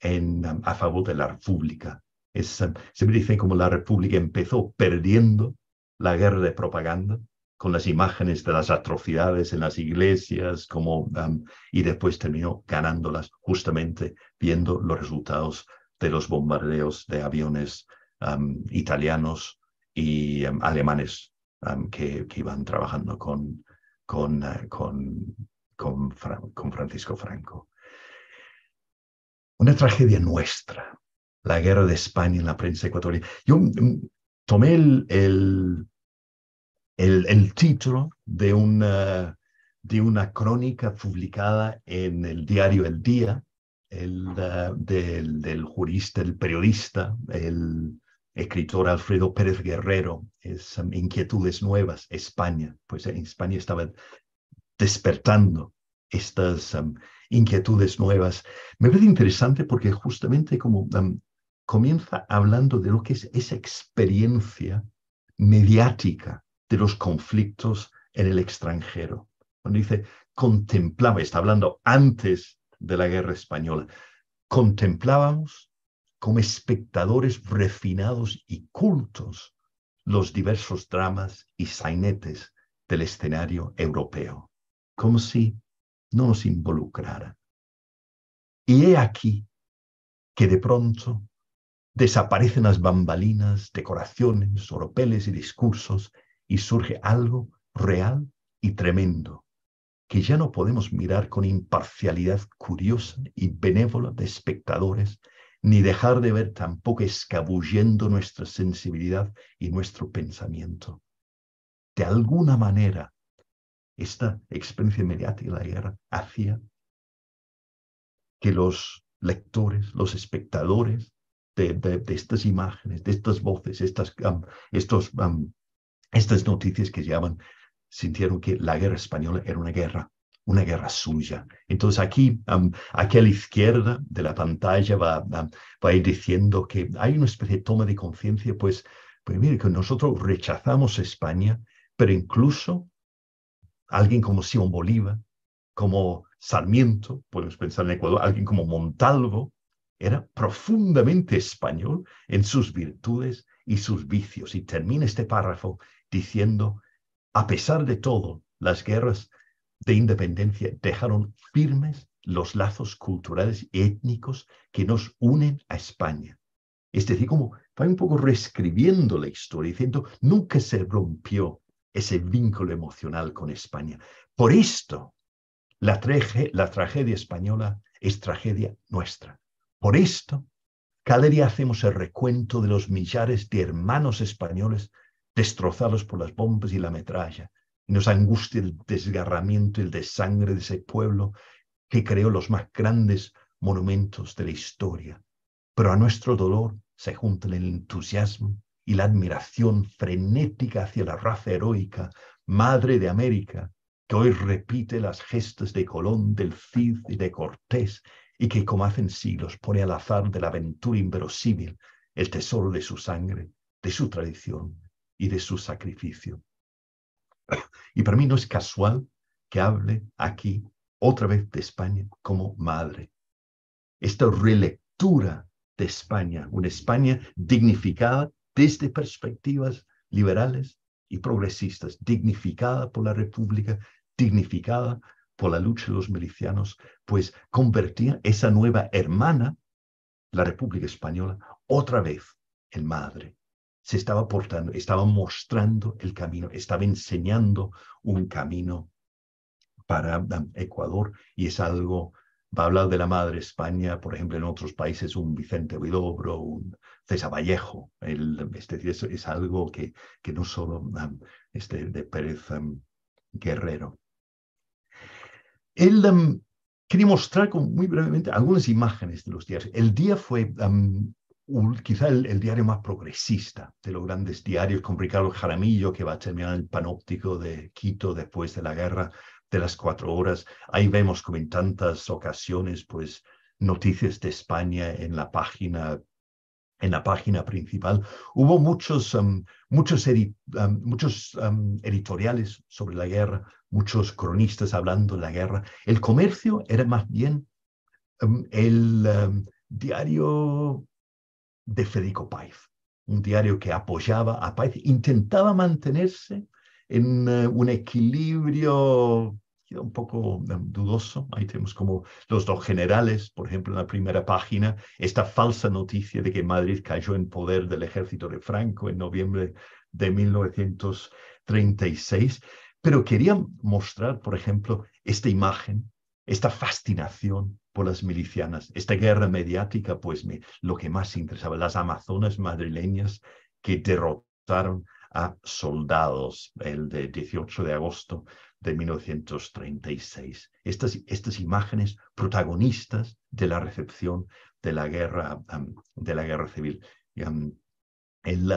en, um, a favor de la República. Se me dice dicen como la República empezó perdiendo la guerra de propaganda con las imágenes de las atrocidades en las iglesias como, um, y después terminó ganándolas justamente viendo los resultados de los bombardeos de aviones italianos y alemanes que, iban trabajando con, con, eh, con, Francisco Franco. Una tragedia nuestra, la guerra de España en la prensa ecuatoriana. Yo mm, mm, tomé el, el, el, título de de una crónica publicada en el diario El Día, el, eh, del, jurista, el periodista, el escritor Alfredo Pérez Guerrero, es um, Inquietudes Nuevas, España. Pues en eh, España estaba despertando estas um, inquietudes nuevas. Me parece interesante porque justamente como um, comienza hablando de lo que es esa experiencia mediática de los conflictos en el extranjero. Cuando dice contemplaba, está hablando antes de la guerra española. Contemplábamos como espectadores refinados y cultos los diversos dramas y sainetes del escenario europeo, como si no nos involucrara Y he aquí que de pronto desaparecen las bambalinas, decoraciones, oropeles y discursos y surge algo real y tremendo, que ya no podemos mirar con imparcialidad curiosa y benévola de espectadores, ni dejar de ver tampoco escabullendo nuestra sensibilidad y nuestro pensamiento. De alguna manera, esta experiencia mediática de la guerra hacía que los lectores, los espectadores de, estas imágenes, de estas voces, estas, estas noticias que llaman sintieron que la guerra española era una guerra, una guerra suya. Entonces aquí, aquí a la izquierda de la pantalla va, a ir diciendo que hay una especie de toma de conciencia, pues, pues mire, que nosotros rechazamos España, pero incluso alguien como Simón Bolívar, como Sarmiento, podemos pensar en Ecuador, alguien como Montalvo, era profundamente español en sus virtudes y sus vicios. Y termina este párrafo diciendo a pesar de todo, las guerras de independencia dejaron firmes los lazos culturales y étnicos que nos unen a España. Es decir, como va un poco reescribiendo la historia, diciendo, nunca se rompió ese vínculo emocional con España. Por esto, la, la tragedia española es tragedia nuestra. Por esto, cada día hacemos el recuento de los millares de hermanos españoles destrozados por las bombas y la metralla, y nos angustia el desgarramiento y el desangre de ese pueblo que creó los más grandes monumentos de la historia. Pero a nuestro dolor se juntan el entusiasmo y la admiración frenética hacia la raza heroica, madre de América, que hoy repite las gestas de Colón, del Cid y de Cortés, y que como hacen siglos pone al azar de la aventura inverosímil el tesoro de su sangre, de su tradición y de su sacrificio. Y para mí no es casual que hable aquí otra vez de España como madre. Esta relectura de España, una España dignificada desde perspectivas liberales y progresistas, dignificada por la República, dignificada por la lucha de los milicianos, pues convertía esa nueva hermana, la República Española, otra vez en madre se estaba portando, estaba mostrando el camino, estaba enseñando un camino para Ecuador y es algo, va a hablar de la madre España, por ejemplo, en otros países, un Vicente Huidobro, un César Vallejo, el, decir, este, es, algo que, que no solo este, de Pérez Guerrero. Él quería mostrar con, muy brevemente algunas imágenes de los días. El día fue quizá el, diario más progresista de los grandes diarios, con Ricardo Jaramillo, que va a terminar el panóptico de Quito después de la guerra de las cuatro horas. Ahí vemos como en tantas ocasiones, pues, noticias de España en la página en la página principal. Hubo muchos, um, muchos, um, muchos um, editoriales sobre la guerra, muchos cronistas hablando de la guerra. El comercio era más bien el diario de Federico Paez, un diario que apoyaba a Paez, intentaba mantenerse en eh, un equilibrio un poco eh, dudoso. Ahí tenemos como los dos generales, por ejemplo, en la primera página, esta falsa noticia de que Madrid cayó en poder del ejército de Franco en noviembre de 1936. Pero querían mostrar, por ejemplo, esta imagen, esta fascinación las milicianas. Esta guerra mediática, pues lo que más interesaba, las amazonas madrileñas que derrotaron a soldados el de 18 de agosto de 1936. Estas, estas imágenes protagonistas de la recepción de la guerra, de la guerra civil. el,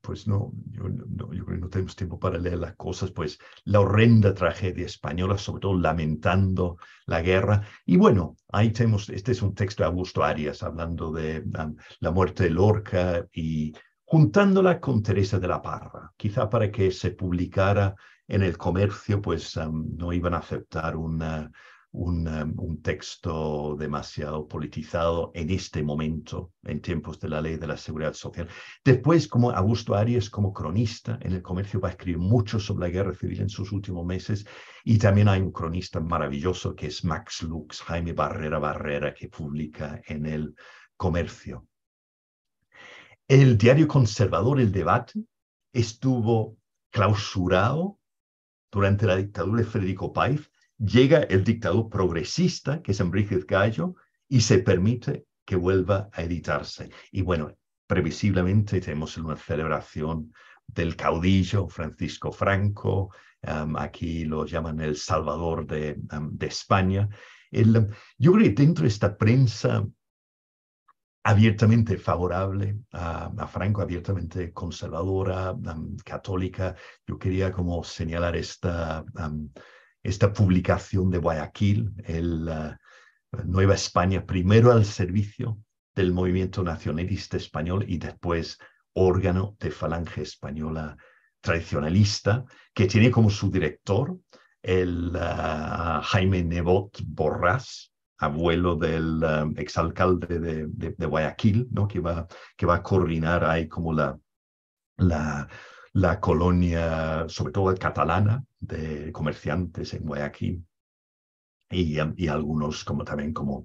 pues no, yo, creo que no tenemos tiempo para leer las cosas, pues la horrenda tragedia española, sobre todo lamentando la guerra. Y bueno, ahí tenemos, este es un texto de Augusto Arias hablando de la muerte de Lorca y juntándola con Teresa de la Parra, quizá para que se publicara en el comercio, pues um, no iban a aceptar una, un, texto demasiado politizado en este momento, en tiempos de la ley de la seguridad social. Después, como Augusto Arias, como cronista en el comercio, va a escribir mucho sobre la guerra civil en sus últimos meses. Y también hay un cronista maravilloso que es Max Lux, Jaime Barrera Barrera, que publica en el comercio. El diario conservador, El Debate, estuvo clausurado durante la dictadura de Federico Paez llega el dictador progresista, que es Enrique Gallo, y se permite que vuelva a editarse. Y bueno, previsiblemente tenemos una celebración del caudillo Francisco Franco, aquí lo llaman el Salvador de, España. El, yo creo que dentro de esta prensa abiertamente favorable a, a Franco, abiertamente conservadora, católica, yo quería como señalar esta esta publicación de Guayaquil, el, eh, Nueva España, primero al servicio del movimiento nacionalista español y después órgano de falange española tradicionalista, que tiene como su director el eh, Jaime Nebot Borrás, abuelo del eh, exalcalde de, Guayaquil, ¿no? que, va, que va a coordinar ahí como la, la la colonia, sobre todo catalana, de comerciantes en Guayaquil y, algunos como también como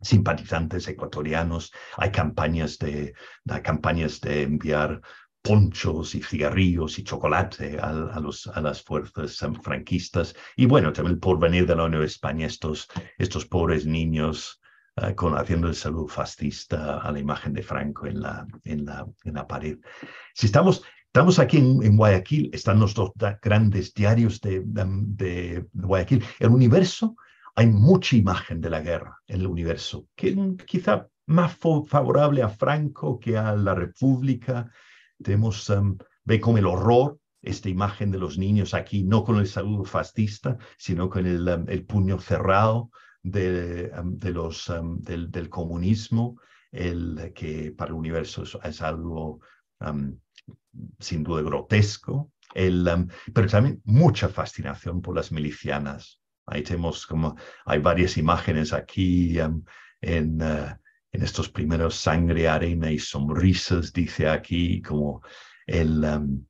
simpatizantes ecuatorianos. Hay campañas de, campañas de enviar ponchos y cigarrillos y chocolate a, los, a, las fuerzas franquistas. Y bueno, también por venir de la Unión España, estos, estos pobres niños eh, con, haciendo el saludo fascista a la imagen de Franco en la, en la, en la pared. Si estamos, Estamos aquí en, Guayaquil, están los dos grandes diarios de, Guayaquil. El universo, hay mucha imagen de la guerra en el universo, que quizá más favorable a Franco que a la República. Tenemos, em, ve con el horror esta imagen de los niños aquí, no con el saludo fascista, sino con el, em, puño cerrado em, del, comunismo, el, que para el universo es algo sin duda grotesco, el, um, pero también mucha fascinación por las milicianas. Ahí tenemos como, hay varias imágenes aquí um, en, uh, en, estos primeros sangre, arena y sonrisas, dice aquí, como el, um,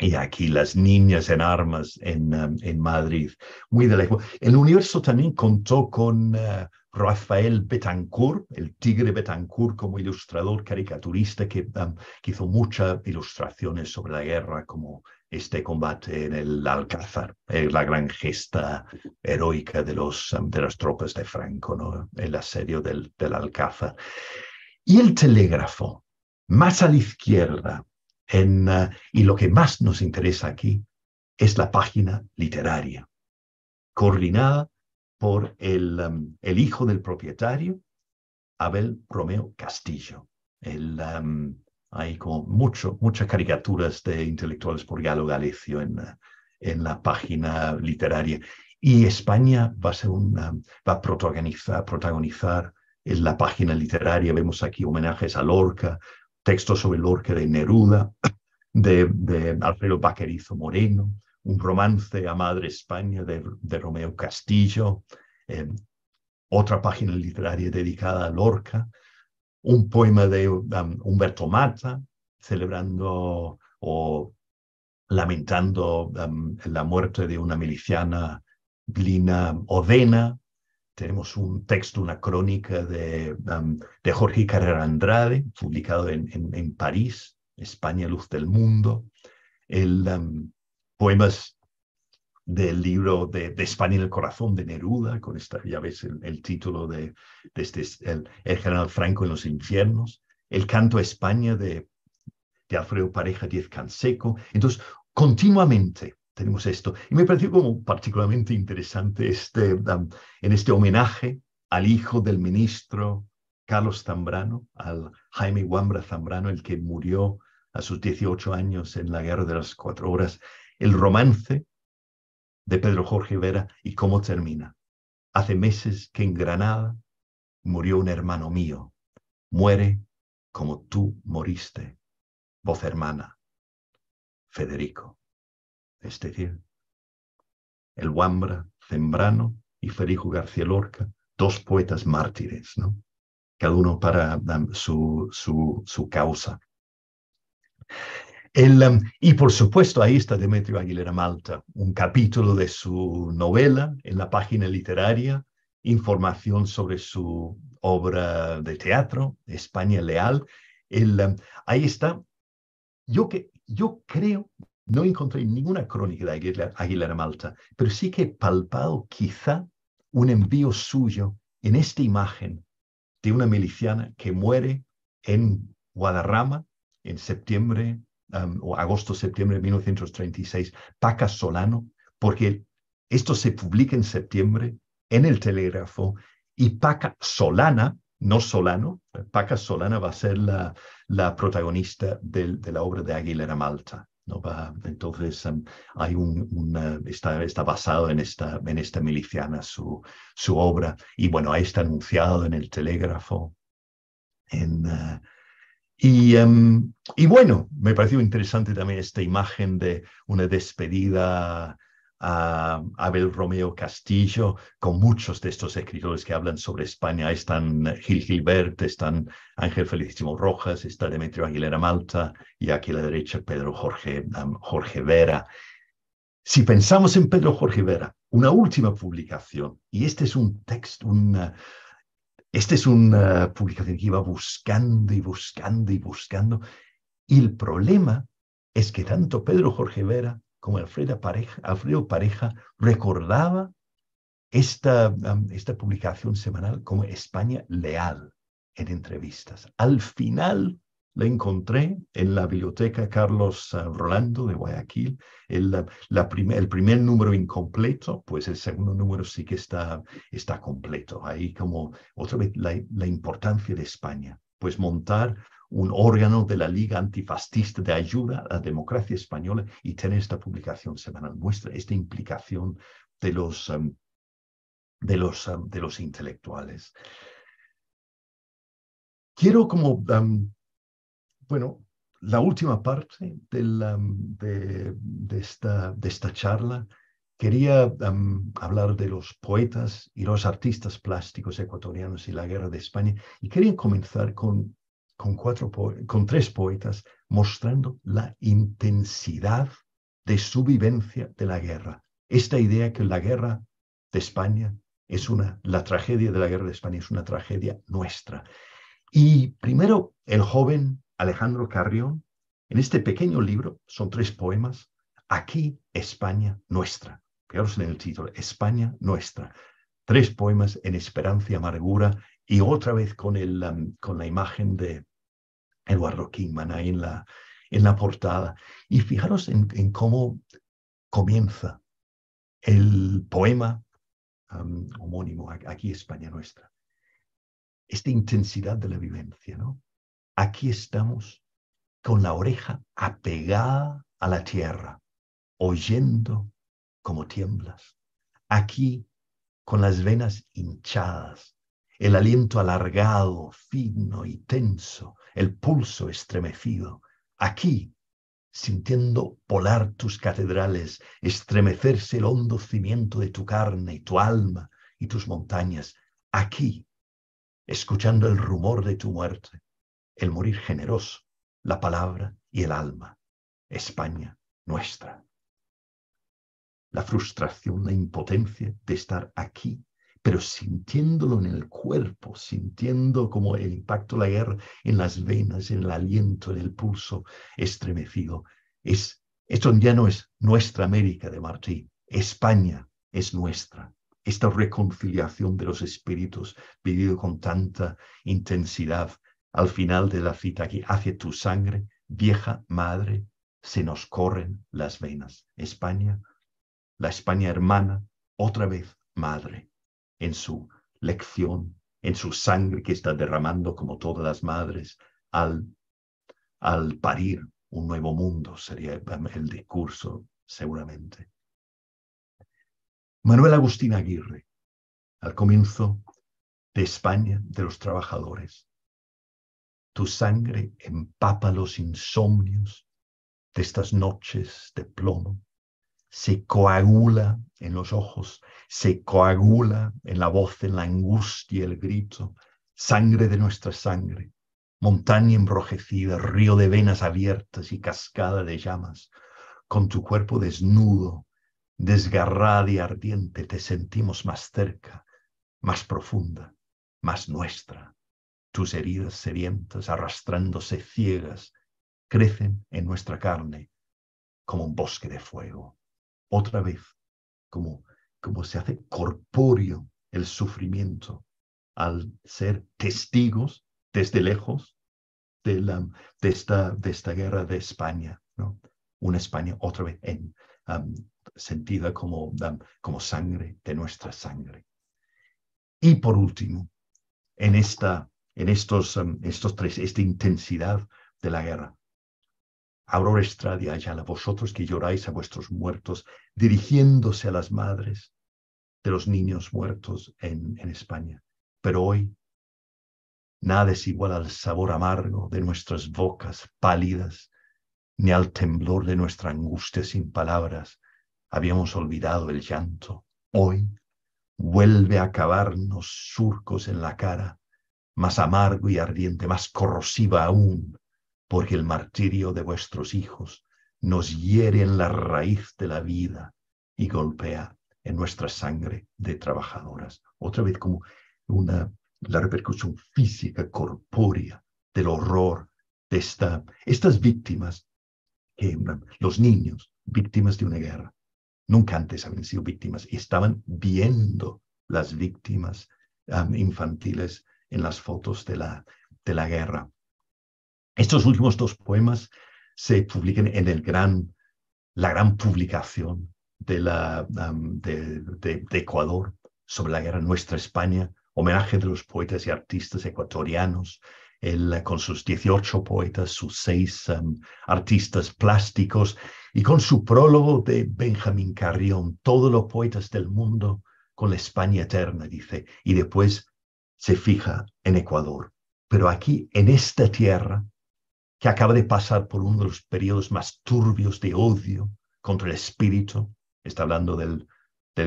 y aquí las niñas en armas en, en Madrid, muy de lejos. El universo también contó con... Uh, Rafael Betancourt, el tigre Betancourt como ilustrador caricaturista que, um, hizo muchas ilustraciones sobre la guerra, como este combate en el Alcázar, eh, la gran gesta heroica de, los, um, de las tropas de Franco, el asedio del, del Alcázar. Y el telégrafo, más a la izquierda, uh, y lo que más nos interesa aquí es la página literaria, coordinada por um, el, hijo del propietario, Abel Romeo Castillo. Um, hay mucho, muchas caricaturas de intelectuales por Galo Galicio en, uh, en la página literaria. Y España va a, ser una, va protagonizar, en la página literaria. Vemos aquí homenajes a Lorca, textos sobre Lorca de Neruda, de, de Alfredo Baquerizo Moreno, un romance a Madre España de, Romeo Castillo, em, otra página literaria dedicada a Lorca, un poema de Humberto Mata celebrando o lamentando la muerte de una miliciana, Glina Odena. Tenemos un texto, una crónica de, de Jorge Carrera Andrade, publicado en, París, España, Luz del Mundo. El, poemas del libro de, España en el corazón de Neruda, con esta, ya ves el, título de, este, el, general Franco en los infiernos, el canto a España de, de Alfredo Pareja Diez Canseco. Entonces, continuamente tenemos esto. Y me pareció como particularmente interesante este, um, en este homenaje al hijo del ministro Carlos Zambrano, al Jaime Wambra Zambrano, el que murió a sus 18 años en la Guerra de las Cuatro Horas, el romance de Pedro Jorge Vera y cómo termina. Hace meses que en Granada murió un hermano mío. Muere como tú moriste, voz hermana, Federico. Es este decir, el Wambra, Zembrano y Federico García Lorca, dos poetas mártires, ¿no? Cada uno para um, su, su causa. Um, y por supuesto, ahí está Demetrio Aguilera Malta, un capítulo de su novela en la página literaria, información sobre su obra de teatro, España Leal. El, um, ahí está. Yo, que, yo creo, no encontré ninguna crónica de Aguilera, Malta, pero sí que he palpado quizá un envío suyo en esta imagen de una miliciana que muere en Guadarrama en septiembre o agosto-septiembre de 1936, Paca Solano, porque esto se publica en septiembre en el telégrafo y Paca Solana, no Solano, Paca Solana va a ser la, la protagonista de, la obra de Aguilera Malta. ¿no? Va, entonces hay un, está, está, basado en esta, en esta miliciana su, su obra y bueno, ahí está anunciado en el telégrafo, en, eh, Em, y, bueno, me pareció interesante también esta imagen de una despedida a Abel Romeo Castillo, con muchos de estos escritores que hablan sobre España. Están Gil Gilbert, están Ángel Felicísimo Rojas, está Demetrio Aguilera Malta y aquí a la derecha Pedro Jorge, Jorge Vera. Si pensamos en Pedro Jorge Vera, una última publicación, y este es un texto, una, esta es una publicación que iba buscando y buscando y buscando. Y el problema es que tanto Pedro Jorge Vera como Alfredo Pareja, recordaba esta, esta publicación semanal como España leal en entrevistas. Al final la encontré en la biblioteca Carlos Rolando de Guayaquil. El, la el, primer número incompleto, pues el segundo número sí que está, está completo. Ahí como otra vez la, importancia de España, pues montar un órgano de la Liga Antifascista de Ayuda a la Democracia Española y tener esta publicación semanal, muestra esta implicación de los, em, de los, em, de los intelectuales. Quiero como em, bueno, la última parte de, esta, charla quería hablar de los poetas y los artistas plásticos ecuatorianos y la guerra de España. Y quería comenzar con, con tres poetas mostrando la intensidad de su vivencia de la guerra. Esta idea que la guerra de España es una, la tragedia de la guerra de España es una tragedia nuestra. Y primero, el joven Alejandro Carrión, en este pequeño libro, son tres poemas, Aquí España Nuestra. Fijaros en el título, España Nuestra. Tres poemas en esperanza y amargura y otra vez con, um, la imagen de Eduardo Kingman ahí en la, portada. Y fijaros en, cómo comienza el poema um, homónimo, Aquí España Nuestra. Esta intensidad de la vivencia, ¿no? aquí estamos con la oreja apegada a la tierra, oyendo como tiemblas. Aquí con las venas hinchadas, el aliento alargado, fino y tenso, el pulso estremecido. Aquí sintiendo polar tus catedrales, estremecerse el hondo cimiento de tu carne y tu alma y tus montañas, aquí, escuchando el rumor de tu muerte, el morir generoso, la palabra y el alma. España nuestra. La frustración, la impotencia de estar aquí, pero sintiéndolo en el cuerpo, sintiendo como el impacto de la guerra en las venas, en el aliento, en el pulso estremecido. Es, esto ya no es nuestra América de Martí, España es nuestra. Esta reconciliación de los espíritus vivido con tanta intensidad al final de la cita aquí, hace tu sangre, vieja madre, se nos corren las venas. España, la España hermana, otra vez madre, en su lección, en su sangre que está derramando como todas las madres al, al parir un nuevo mundo, sería el discurso seguramente. Manuel Agustín Aguirre, al comienzo de España de los trabajadores, tu sangre empapa los insomnios de estas noches de plomo. Se coagula en los ojos, se coagula en la voz, en la angustia, el grito. Sangre de nuestra sangre, montaña enrojecida, río de venas abiertas y cascada de llamas. Con tu cuerpo desnudo, desgarrada y ardiente, te sentimos más cerca, más profunda, más nuestra. Tus heridas sedientas, arrastrándose ciegas, crecen en nuestra carne como un bosque de fuego. Otra vez, como, como se hace corpóreo el sufrimiento al ser testigos desde lejos de, la, de, esta, de esta guerra de España. ¿no? Una España otra vez en, sentida como, como sangre de nuestra sangre. Y por último, en esta en estos, em, estos tres, esta intensidad de la guerra. Aurora Estrada y Ayala, vosotros que lloráis a vuestros muertos, dirigiéndose a las madres de los niños muertos en, en España. Pero hoy nada es igual al sabor amargo de nuestras bocas pálidas, ni al temblor de nuestra angustia sin palabras. Habíamos olvidado el llanto. Hoy vuelve a acabarnos surcos en la cara más amargo y ardiente, más corrosiva aún, porque el martirio de vuestros hijos nos hiere en la raíz de la vida y golpea en nuestra sangre de trabajadoras. Otra vez como una, la repercusión física, corpórea del horror de esta, estas víctimas, que, los niños, víctimas de una guerra. Nunca antes habían sido víctimas. y Estaban viendo las víctimas infantiles en las fotos de la, de la guerra. Estos últimos dos poemas se publican en el gran, la gran publicación de, la, de, Ecuador sobre la guerra Nuestra España, homenaje de los poetas y artistas ecuatorianos, el eh, con sus 18 poetas, sus seis artistas plásticos y con su prólogo de Benjamín Carrión, todos los poetas del mundo con la España eterna, dice, y después se fija en Ecuador, pero aquí, en esta tierra, que acaba de pasar por uno de los periodos más turbios de odio contra el espíritu, está hablando del,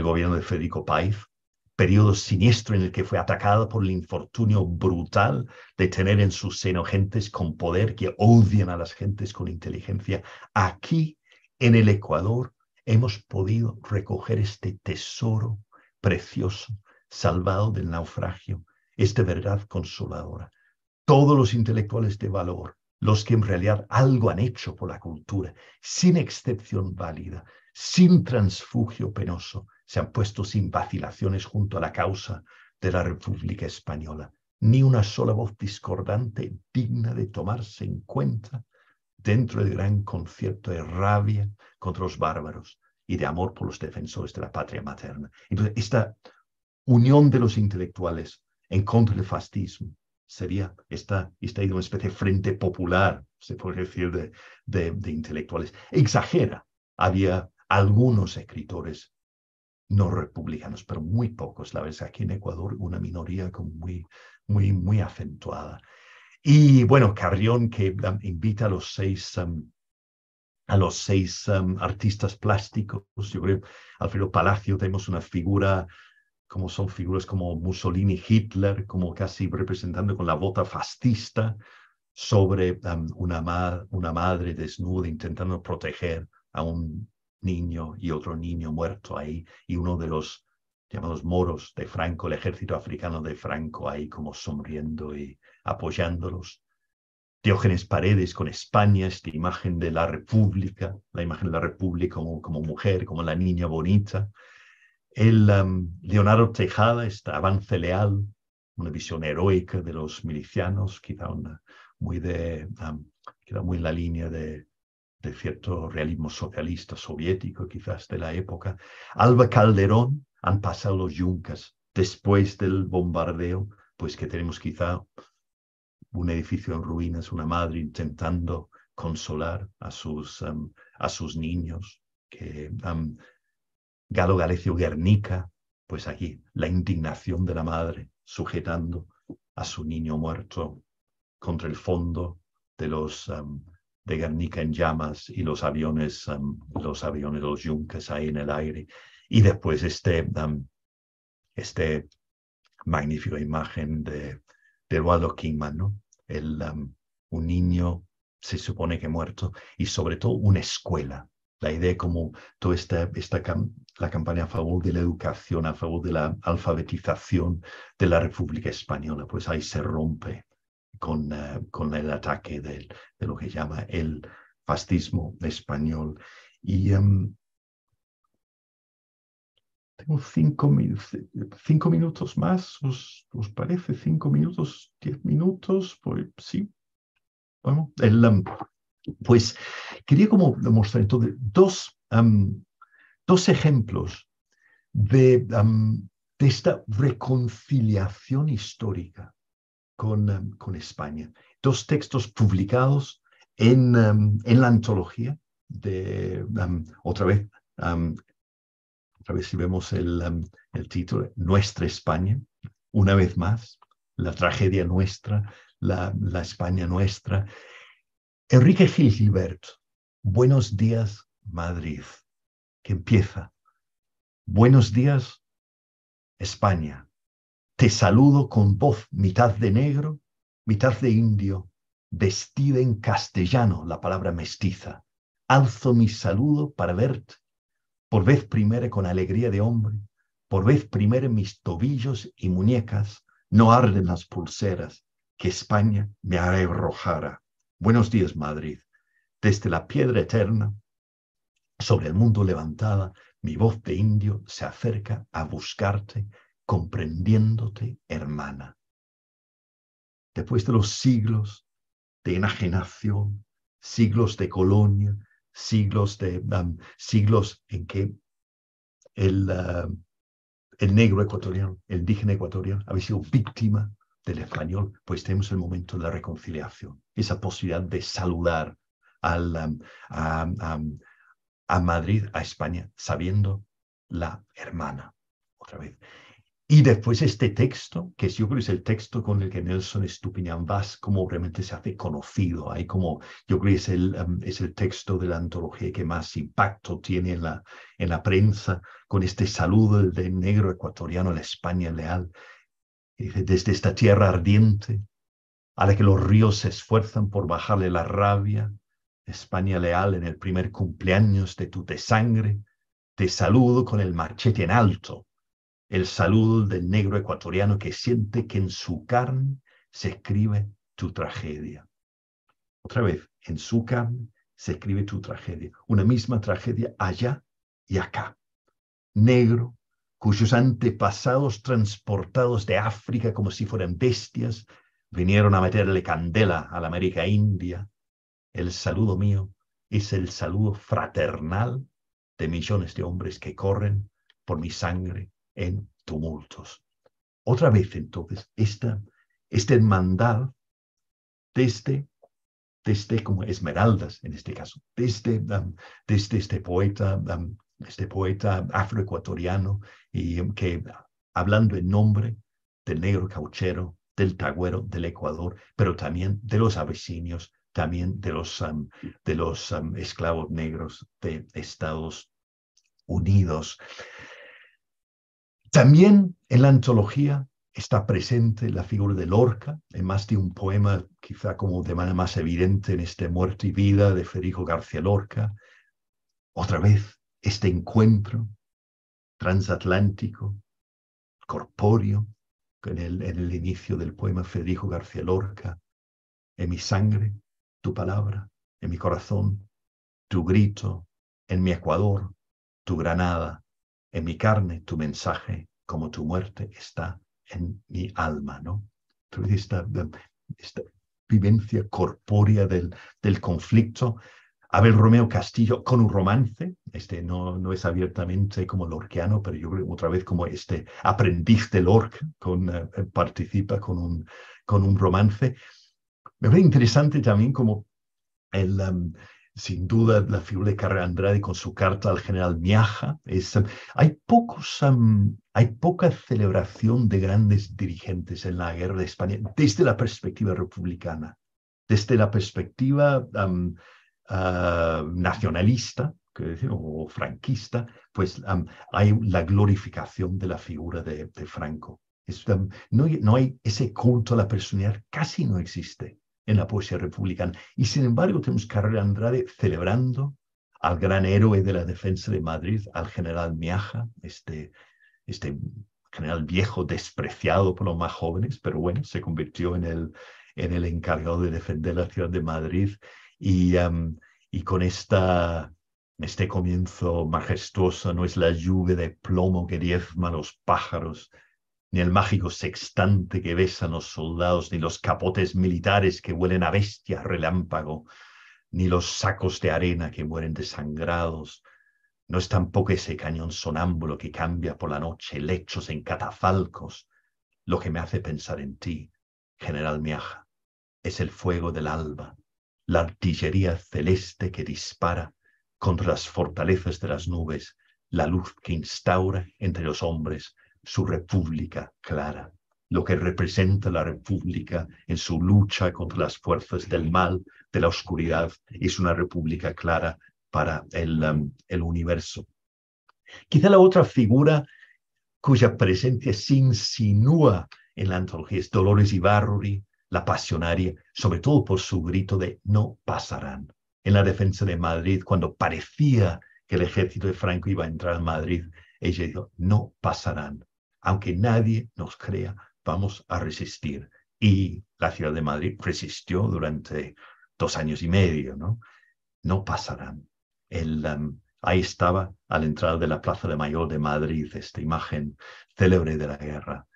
gobierno de Federico Paiz, periodo siniestro en el que fue atacado por el infortunio brutal de tener en sus seno gentes con poder que odian a las gentes con inteligencia. Aquí, en el Ecuador, hemos podido recoger este tesoro precioso, salvado del naufragio esta verdad consoladora. Todos los intelectuales de valor, los que en realidad algo han hecho por la cultura, sin excepción válida, sin transfugio penoso, se han puesto sin vacilaciones junto a la causa de la República Española. Ni una sola voz discordante digna de tomarse en cuenta dentro del gran concierto de rabia contra los bárbaros y de amor por los defensores de la patria materna. Entonces, esta unión de los intelectuales en contra del fascismo. Sería esta, esta una especie de frente popular, se puede decir, de, intelectuales. Exagera. Había algunos escritores no republicanos, pero muy pocos. La verdad, aquí en Ecuador una minoría muy, muy, muy acentuada. Y bueno, Carrión que um, invita a los seis, um, a los seis um, artistas plásticos. Yo creo, Alfredo Palacio, tenemos una figura como son figuras como Mussolini, Hitler, como casi representando con la bota fascista sobre una, una madre desnuda intentando proteger a un niño y otro niño muerto ahí, y uno de los llamados moros de Franco, el ejército africano de Franco ahí como sonriendo y apoyándolos. Diógenes Paredes con España, esta imagen de la República, la imagen de la República como, como mujer, como la niña bonita. El, um, Leonardo Tejada, este avance leal, una visión heroica de los milicianos, quizá una, muy, de, um, muy en la línea de, cierto realismo socialista soviético, quizás de la época. Alba Calderón, han pasado los yuncas después del bombardeo, pues que tenemos quizá un edificio en ruinas, una madre intentando consolar a sus, um, a sus niños, que Galo Galecio Guernica, pues aquí la indignación de la madre sujetando a su niño muerto contra el fondo de los um, de Guernica en llamas y los aviones, um, los aviones, los yunques ahí en el aire. Y después este, um, este magnífica imagen de, de Eduardo Kingman, ¿no? El, un niño se supone que muerto y sobre todo una escuela la idea como toda esta, esta la campaña a favor de la educación, a favor de la alfabetización de la República Española, pues ahí se rompe con, eh, con el ataque de, de lo que llama el fascismo español. Y em, tengo cinco, cinco, minutos más, ¿Os, ¿os, parece? ¿Cinco minutos? ¿Diez minutos? Pues sí. Bueno, el, pues quería como mostrar entonces dos, dos ejemplos de, de, esta reconciliación histórica con, España. Dos textos publicados en, la antología de, otra vez, otra vez si vemos el, título, Nuestra España, una vez más, la tragedia nuestra, la España nuestra, Enrique Gilbert, Buenos días Madrid, que empieza. Buenos días España. Te saludo con voz mitad de negro, mitad de indio, vestida en castellano la palabra mestiza. Alzo mi saludo para verte, por vez primera con alegría de hombre, por vez primera mis tobillos y muñecas no arden las pulseras que España me arrojara Buenos días, Madrid. Desde la piedra eterna, sobre el mundo levantada, mi voz de indio se acerca a buscarte, comprendiéndote, hermana. Después de los siglos de enajenación, siglos de colonia, siglos, de, siglos en que el, ah, el negro ecuatoriano, el indígena ecuatoriano, había sido víctima del español, pues tenemos el momento de la reconciliación, esa posibilidad de saludar a, a Madrid, a España, sabiendo la hermana, otra vez. Y después este texto, que yo creo que es el texto con el que Nelson Estupiñán Vaz como realmente se hace conocido, hay como, yo creo que es el, es el texto de la antología que más impacto tiene en la, en la prensa, con este saludo del negro ecuatoriano a la España leal, desde esta tierra ardiente a la que los ríos se esfuerzan por bajarle la rabia, España leal en el primer cumpleaños de tu desangre, te saludo con el machete en alto, el saludo del negro ecuatoriano que siente que en su carne se escribe tu tragedia. Otra vez, en su carne se escribe tu tragedia, una misma tragedia allá y acá. Negro, cuyos antepasados transportados de África como si fueran bestias, vinieron a meterle candela a la América India, el saludo mío es el saludo fraternal de millones de hombres que corren por mi sangre en tumultos. Otra vez entonces, esta, este hermandad desde, este, este, como Esmeraldas en este caso, desde, este, este poeta este poeta afroecuatoriano, y em, que hablando en nombre del negro cauchero, del tagüero, del Ecuador, pero también de los avecinios, también de los, de los esclavos negros de Estados Unidos. También en la antología está presente la figura de Lorca, en más de un poema, quizá como de manera más evidente en este Muerte y Vida de Federico García Lorca. Otra vez, este encuentro transatlántico, corpóreo, en el, en el inicio del poema Federico García Lorca, en mi sangre, tu palabra, en mi corazón, tu grito, en mi Ecuador, tu granada, en mi carne, tu mensaje, como tu muerte está en mi alma, ¿no? Esta, vivencia corpórea del conflicto Abel Romeo Castillo con un romance, este no, no es abiertamente como lorquiano, pero yo creo otra vez como este aprendiz de Lorca con, eh, eh, participa con un, con un romance. Me parece interesante también como el, em, sin duda la figura de Carrera Andrade con su carta al general Miaja. Es, em, hay, pocos, em, hay poca celebración de grandes dirigentes en la guerra de España desde la perspectiva republicana, desde la perspectiva Ah, nacionalista, o franquista, pues hay la glorificación de la figura de, Franco. no, hay ese culto a la personalidad, casi no existe en la poesía republicana. Y sin embargo, tenemos Carrera Andrade celebrando al gran héroe de la defensa de Madrid, al general Miaja, este, este general viejo despreciado por los más jóvenes, pero bueno, se convirtió en el, en el encargado de defender la ciudad de Madrid y, y con esta, este comienzo majestuoso, no es la lluvia de plomo que diezma los pájaros, ni el mágico sextante que besan los soldados, ni los capotes militares que huelen a bestias relámpago, ni los sacos de arena que mueren desangrados. No es tampoco ese cañón sonámbulo que cambia por la noche lechos en catafalcos. Lo que me hace pensar en ti, general Miaja, es el fuego del alba la artillería celeste que dispara contra las fortalezas de las nubes la luz que instaura entre los hombres su república clara, lo que representa la república en su lucha contra las fuerzas del mal, de la oscuridad, es una república clara para um, el, universo. Quizá la otra figura cuya presencia se insinúa en la antología es Dolores Ibarruri, la pasionaria, sobre todo por su grito de no pasarán. En la defensa de Madrid, cuando parecía que el ejército de Franco iba a entrar a Madrid, ella dijo, no pasarán. Aunque nadie nos crea, vamos a resistir. Y la ciudad de Madrid resistió durante dos años y medio, ¿no? No pasarán. Um, ahí estaba, a la entrada de la Plaza de Mayor de Madrid, esta imagen célebre de la guerra,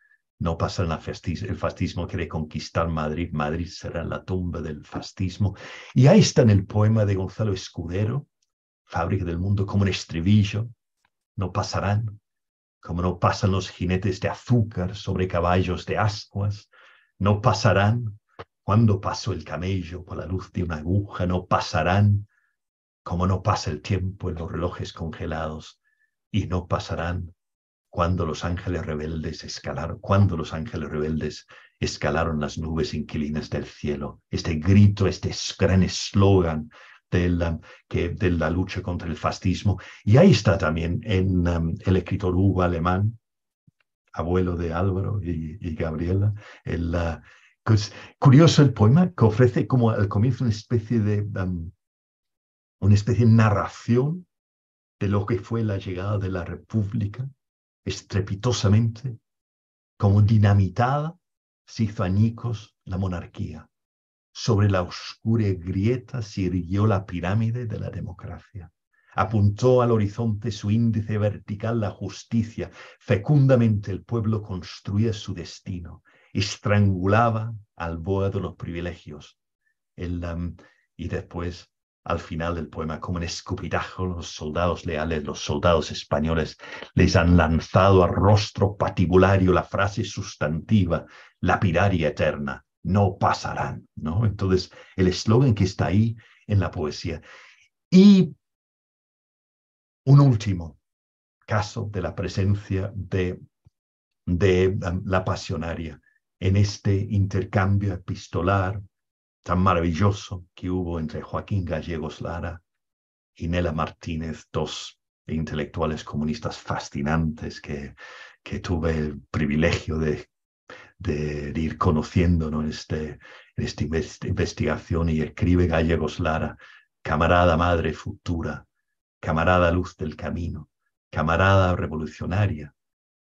no pasará el fascismo, quiere conquistar Madrid, Madrid será la tumba del fascismo. Y ahí está en el poema de Gonzalo Escudero, Fábrica del Mundo, como un estribillo, no pasarán, como no pasan los jinetes de azúcar sobre caballos de ascuas, no pasarán cuando pasó el camello por la luz de una aguja, no pasarán como no pasa el tiempo en los relojes congelados, y no pasarán cuando los ángeles rebeldes escalaron, cuando los ángeles rebeldes escalaron las nubes inquilinas del cielo. Este grito, este gran eslogan de la, que, de la lucha contra el fascismo. Y ahí está también en um, el escritor Hugo Alemán, abuelo de Álvaro y, Gabriela, uh, curioso el poema que ofrece como al comienzo una especie de um, una especie de narración de lo que fue la llegada de la República estrepitosamente, como dinamitada, se hizo añicos la monarquía. Sobre la oscura grieta se irguió la pirámide de la democracia. Apuntó al horizonte su índice vertical la justicia. Fecundamente el pueblo construía su destino. Estrangulaba al boa de los privilegios. y después al final del poema, como en escupirajo, los soldados leales, los soldados españoles, les han lanzado a rostro patibulario la frase sustantiva, la piraria eterna, no pasarán, ¿no? Entonces, el eslogan que está ahí en la poesía. Y un último caso de la presencia de, um, la pasionaria en este intercambio epistolar tan maravilloso que hubo entre Joaquín Gallegos Lara y Nela Martínez, dos intelectuales comunistas fascinantes que, que tuve el privilegio de, ir conociendo en, este, en esta investigación y escribe Gallegos Lara, camarada madre futura, camarada luz del camino, camarada revolucionaria,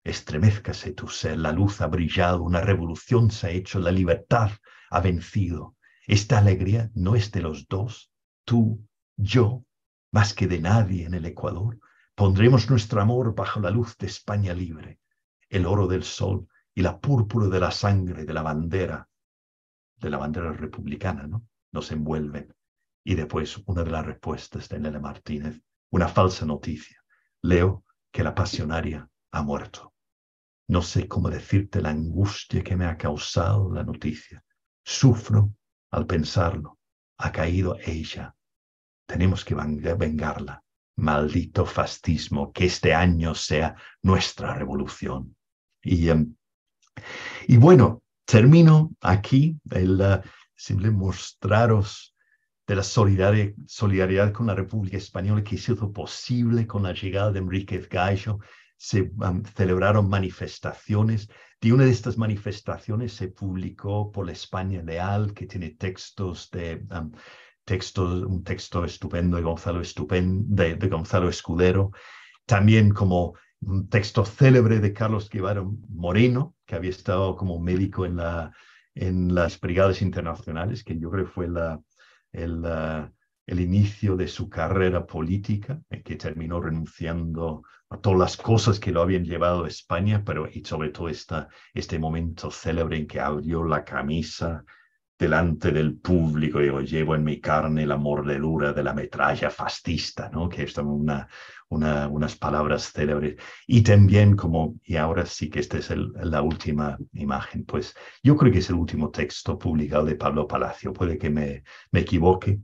estremezcase tu ser, la luz ha brillado, una revolución se ha hecho, la libertad ha vencido, esta alegría no es de los dos, tú, yo, más que de nadie en el Ecuador. Pondremos nuestro amor bajo la luz de España libre, el oro del sol y la púrpura de la sangre de la bandera, de la bandera republicana, ¿no? Nos envuelven. Y después una de las respuestas de Nele Martínez, una falsa noticia. Leo que la pasionaria ha muerto. No sé cómo decirte la angustia que me ha causado la noticia. Sufro al pensarlo, ha caído ella. Tenemos que vengarla. Maldito fascismo, que este año sea nuestra revolución. Y, em, bueno, termino aquí el eh, simple mostraros de la solidaridad, con la República Española que ha hizo posible con la llegada de Enrique Gallo se celebraron manifestaciones. y una de estas manifestaciones se publicó por la España Leal, que tiene textos de textos, un texto estupendo de Gonzalo, de, Gonzalo Escudero, también como un texto célebre de Carlos Guevara Moreno, que había estado como médico en, la, en las brigadas internacionales, que yo creo fue la, el, el, inicio de su carrera política, eh, que terminó renunciando todas las cosas que lo habían llevado a España, pero y sobre todo esta, este momento célebre en que abrió la camisa delante del público, digo, llevo en mi carne la mordedura de la metralla fascista, ¿no? que son una, una, unas palabras célebres. Y también como, y ahora sí que esta es la última imagen, pues yo creo que es el último texto publicado de Pablo Palacio, puede que me, me equivoque,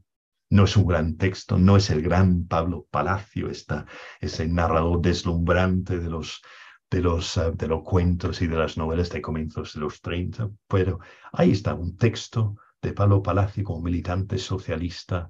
no es un gran texto, no es el gran Pablo Palacio, ese narrador deslumbrante de los, de, los, eh, de los cuentos y de las novelas de comienzos de los 30, pero ahí está un texto de Pablo Palacio como militante socialista,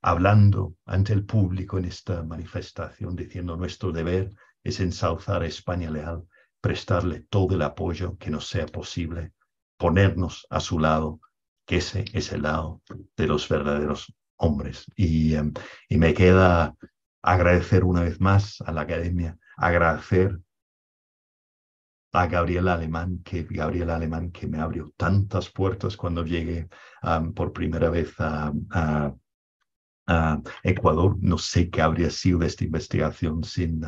hablando ante el público en esta manifestación, diciendo nuestro deber es ensalzar a España leal, prestarle todo el apoyo que nos sea posible, ponernos a su lado, que ese es el lado de los verdaderos hombres. Y, em, y me queda agradecer una vez más a la academia, agradecer a Gabriel Alemán, que Gabriela Alemán que me abrió tantas puertas cuando llegué por primera vez a, a, Ecuador. No sé qué habría sido de esta investigación sin,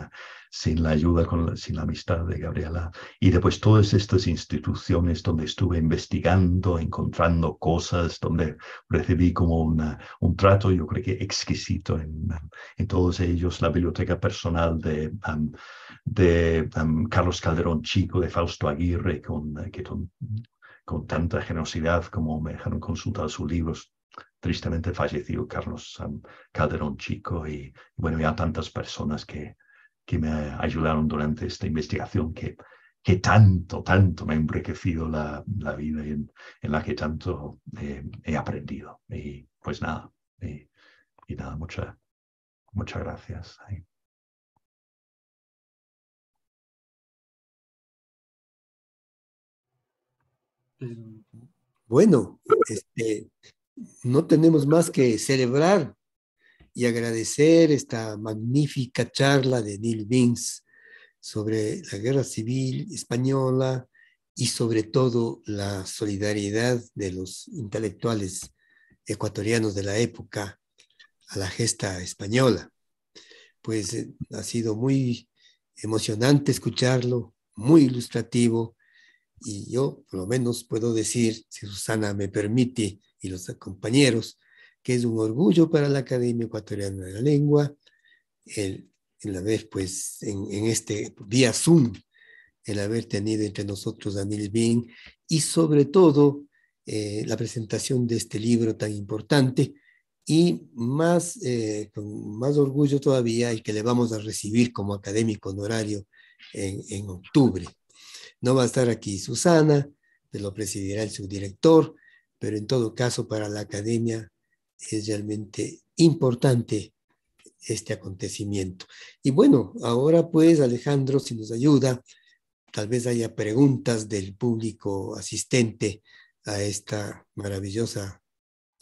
sin la ayuda, con sin la amistad de Gabriela. Y después todas estas instituciones donde estuve investigando, encontrando cosas, donde recibí como un trato, yo creo que exquisito en, en todos ellos, la biblioteca personal de... Um, de um, Carlos Calderón Chico, de Fausto Aguirre, con, eh, que con, tanta generosidad como me dejaron consultar sus libros. Tristemente falleció Carlos um, Calderón Chico y bueno, ya tantas personas que que me ayudaron durante esta investigación que, tanto, tanto me ha enriquecido la, vida y en, la que tanto eh, he aprendido. Y pues nada, y, nada, muchas muchas gracias. Bueno, este, no tenemos más que celebrar y agradecer esta magnífica charla de Neil Vince sobre la guerra civil española y sobre todo la solidaridad de los intelectuales ecuatorianos de la época a la gesta española. Pues eh, ha sido muy emocionante escucharlo, muy ilustrativo y yo por lo menos puedo decir, si Susana me permite y los compañeros, que es un orgullo para la Academia Ecuatoriana de la Lengua, el, la vez pues, en, este día Zoom, el haber tenido entre nosotros a Nil Bing y sobre todo eh, la presentación de este libro tan importante y más, eh, con más orgullo todavía el que le vamos a recibir como académico honorario en, en octubre. No va a estar aquí Susana, lo presidirá el subdirector, pero en todo caso para la academia es realmente importante este acontecimiento. Y bueno, ahora pues Alejandro, si nos ayuda, tal vez haya preguntas del público asistente a esta maravillosa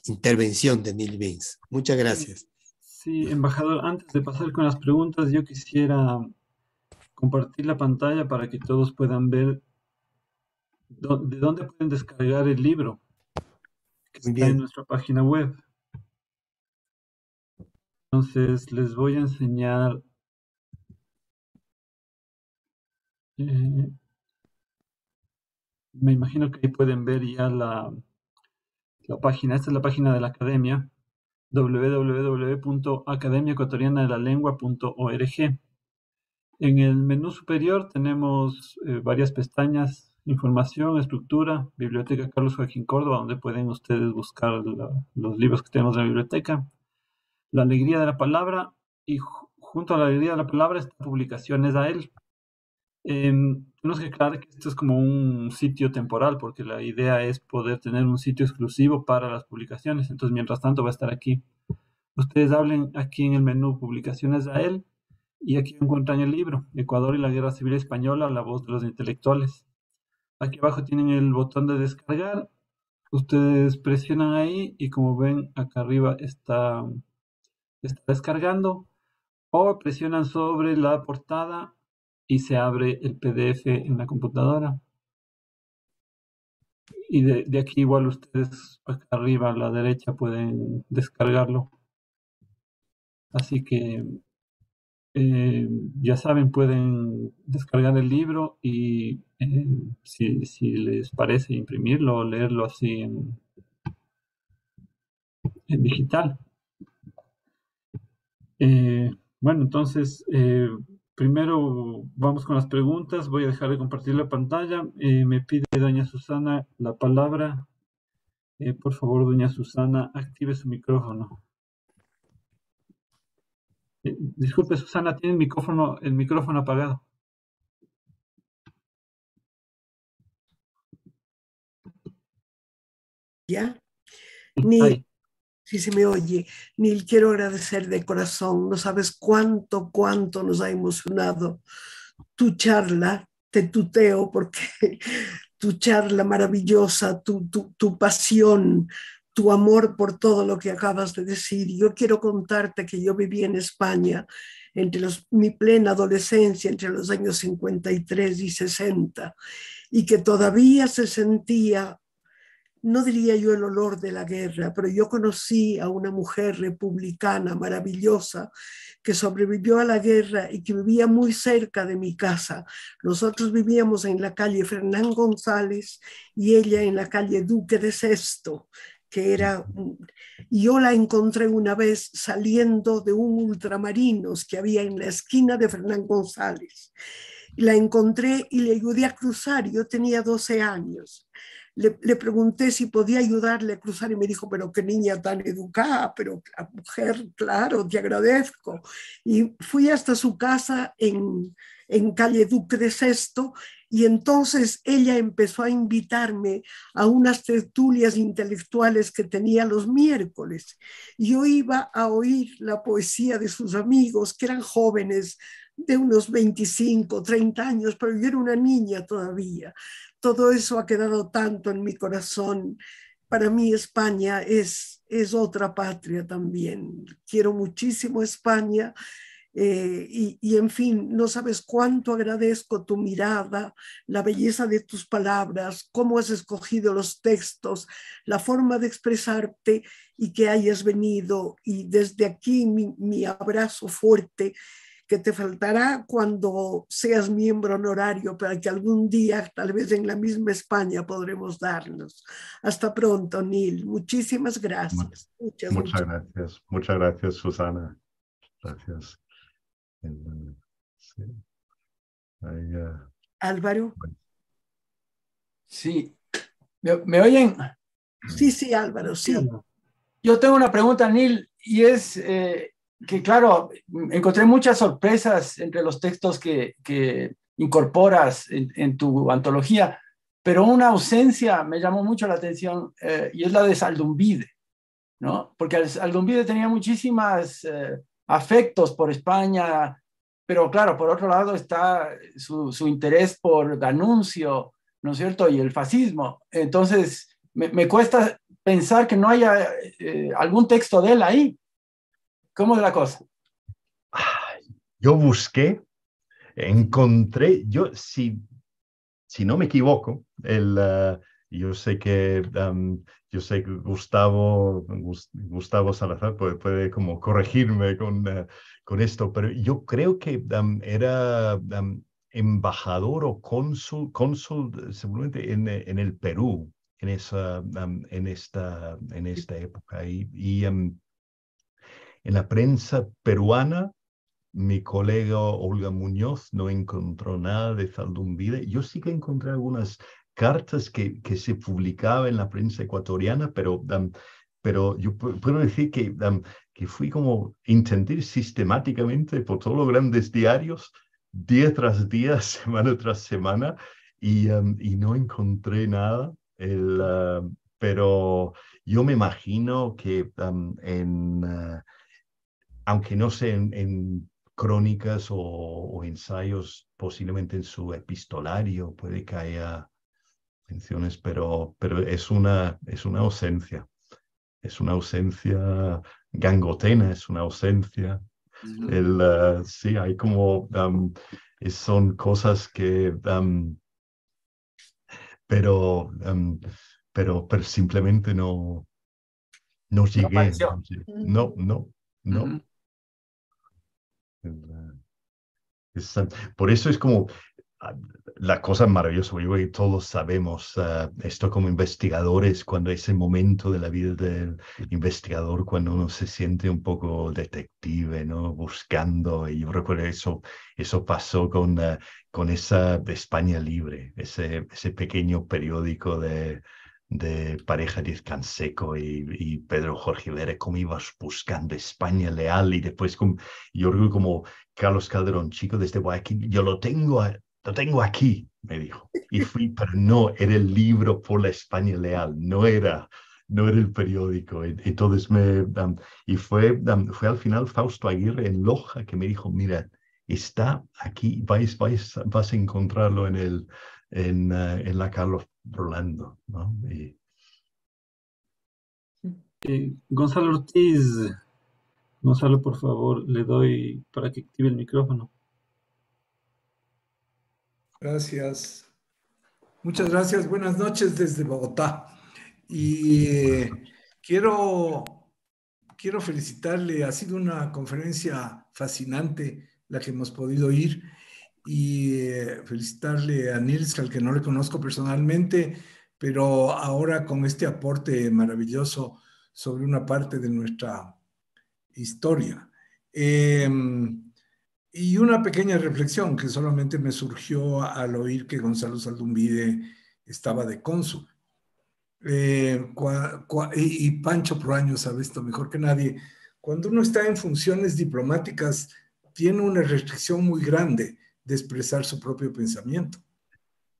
intervención de Neil Beans. Muchas gracias. Sí, embajador, antes de pasar con las preguntas, yo quisiera compartir la pantalla para que todos puedan ver de dónde pueden descargar el libro que está en nuestra página web. Entonces les voy a enseñar eh, me imagino que ahí pueden ver ya la, página. Esta es la página de la academia lengua.org. En el menú superior tenemos eh, varias pestañas, información, estructura, biblioteca Carlos Joaquín Córdoba, donde pueden ustedes buscar los libros que tenemos en la biblioteca, la alegría de la palabra y junto a la alegría de la palabra esta publicaciones a él. Eh, tenemos que aclarar que esto es como un sitio temporal, porque la idea es poder tener un sitio exclusivo para las publicaciones. Entonces, mientras tanto, va a estar aquí. Ustedes hablen aquí en el menú Publicaciones a él y aquí encuentran el libro Ecuador y la Guerra Civil Española, la voz de los intelectuales. Aquí abajo tienen el botón de descargar. Ustedes presionan ahí y como ven acá arriba está está descargando o presionan sobre la portada y se abre el PDF en la computadora. Y de, aquí igual ustedes acá arriba a la derecha pueden descargarlo. Así que eh, ya saben, pueden descargar el libro y eh, si, si, les parece imprimirlo o leerlo así en digital. Eh, bueno, entonces, eh, primero vamos con las preguntas. Voy a dejar de compartir la pantalla. Eh, me pide doña Susana la palabra. por favor, doña Susana, active su micrófono. disculpe, Susana, tiene el micrófono, apagado. ¿Ya? Ni, si se me oye. Neil, quiero agradecer de corazón. No sabes cuánto, cuánto nos ha emocionado tu charla. Te tuteo porque [LAUGHS] tu charla maravillosa, tu, pasión, tu amor por todo lo que acabas de decir. Yo quiero contarte que yo viví en España entre los, mi plena adolescencia, entre los años 53 y 60, y que todavía se sentía no diría yo el olor de la guerra, pero yo conocí a una mujer republicana maravillosa que sobrevivió a la guerra y que vivía muy cerca de mi casa. Nosotros vivíamos en la calle Fernán González y ella en la calle Duque de Sesto, que era, yo la encontré una vez saliendo de un ultramarinos que había en la esquina de Fernán González. La encontré y le ayudé a cruzar, yo tenía 12 años le, pregunté si podía ayudarle a cruzar y me dijo, pero qué niña tan educada, pero la mujer, claro, te agradezco. Y fui hasta su casa en, calle Duque de Sesto y entonces ella empezó a invitarme a unas tertulias intelectuales que tenía los miércoles. Yo iba a oír la poesía de sus amigos, que eran jóvenes de unos 25, 30 años, pero yo era una niña todavía todo eso ha quedado tanto en mi corazón. Para mí España es, es otra patria también. Quiero muchísimo España. Eh, y, en fin, no sabes cuánto agradezco tu mirada, la belleza de tus palabras, cómo has escogido los textos, la forma de expresarte y que hayas venido. Y desde aquí mi, mi abrazo fuerte que te faltará cuando seas miembro honorario para que algún día, tal vez en la misma España, podremos darnos. Hasta pronto, Neil. Muchísimas gracias. muchas, gracias. Muchas gracias, Susana. Gracias. Eh, Álvaro. Sí. ¿Me, oyen? Sí, sí, Álvaro, sí. Yo tengo una pregunta, Neil, y es... Eh, que claro, encontré muchas sorpresas entre los textos que, incorporas en, tu antología, pero una ausencia me llamó mucho la atención eh, y es la de Saldumbide, ¿no? Porque Saldumbide tenía muchísimas eh, afectos por España, pero claro, por otro lado está su, interés por Danuncio, ¿no es cierto? Y el fascismo. Entonces, me, cuesta pensar que no haya eh, algún texto de él ahí, ¿Cómo es la cosa? Yo busqué, encontré, yo si, si no me equivoco, el, eh, yo sé que em, yo sé que Gustavo, Gustavo Salazar puede, como corregirme con, eh, con esto, pero yo creo que em, era em, embajador o cónsul, cónsul seguramente en, en, el Perú en, esa, en, esta, en esta época. Y, y en la prensa peruana, mi colega Olga Muñoz no encontró nada de Zaldumbide. Yo sí que encontré algunas cartas que, que se publicaban en la prensa ecuatoriana, pero, pero yo puedo decir que, que fui como intentar sistemáticamente por todos los grandes diarios, día tras día, [LAUGHS] semana tras semana, y, y no encontré nada. El, ah, pero yo me imagino que en... Ah, aunque no sé, en, crónicas o, ensayos, posiblemente en su epistolario puede que haya menciones, pero, pero es, una, es una ausencia. Es una ausencia gangotena, es una ausencia. El, eh, sí, hay como, son cosas que, pero, pero, simplemente no, no llegué. no, no. no por eso es como ah, la cosa maravillosa, yo todos sabemos ah, esto como investigadores, cuando ese momento de la vida del investigador, cuando uno se siente un poco detective, ¿no? Buscando, y yo recuerdo eso, eso pasó con, ah, con esa España Libre, ese, ese pequeño periódico de, de pareja de Canseco y, y, Pedro Jorge Vera, cómo ibas buscando España leal y después con, yo como Carlos Calderón, chico desde Guayaquil, yo lo tengo, lo tengo aquí, me dijo. Y fui, pero no, era el libro por la España leal, no era, no era el periódico. Entonces me, y fue, fue al final Fausto Aguirre en Loja que me dijo, mira, está aquí, vais, vais, vas a encontrarlo en el, en, eh, en, la Carlos rolando. ¿no? Gonzalo Ortiz, Gonzalo, por favor, le doy para que active el micrófono. Gracias. Muchas gracias. Buenas noches desde Bogotá. Y quiero, quiero felicitarle. Ha sido una conferencia fascinante la que hemos podido ir y eh, felicitarle a Nils, al que no le conozco personalmente, pero ahora con este aporte maravilloso sobre una parte de nuestra historia. Em, y una pequeña reflexión que solamente me surgió al oír que Gonzalo Saldumbide estaba de cónsul. Eh, y Pancho Proaño sabe esto mejor que nadie. Cuando uno está en funciones diplomáticas, tiene una restricción muy grande de expresar su propio pensamiento.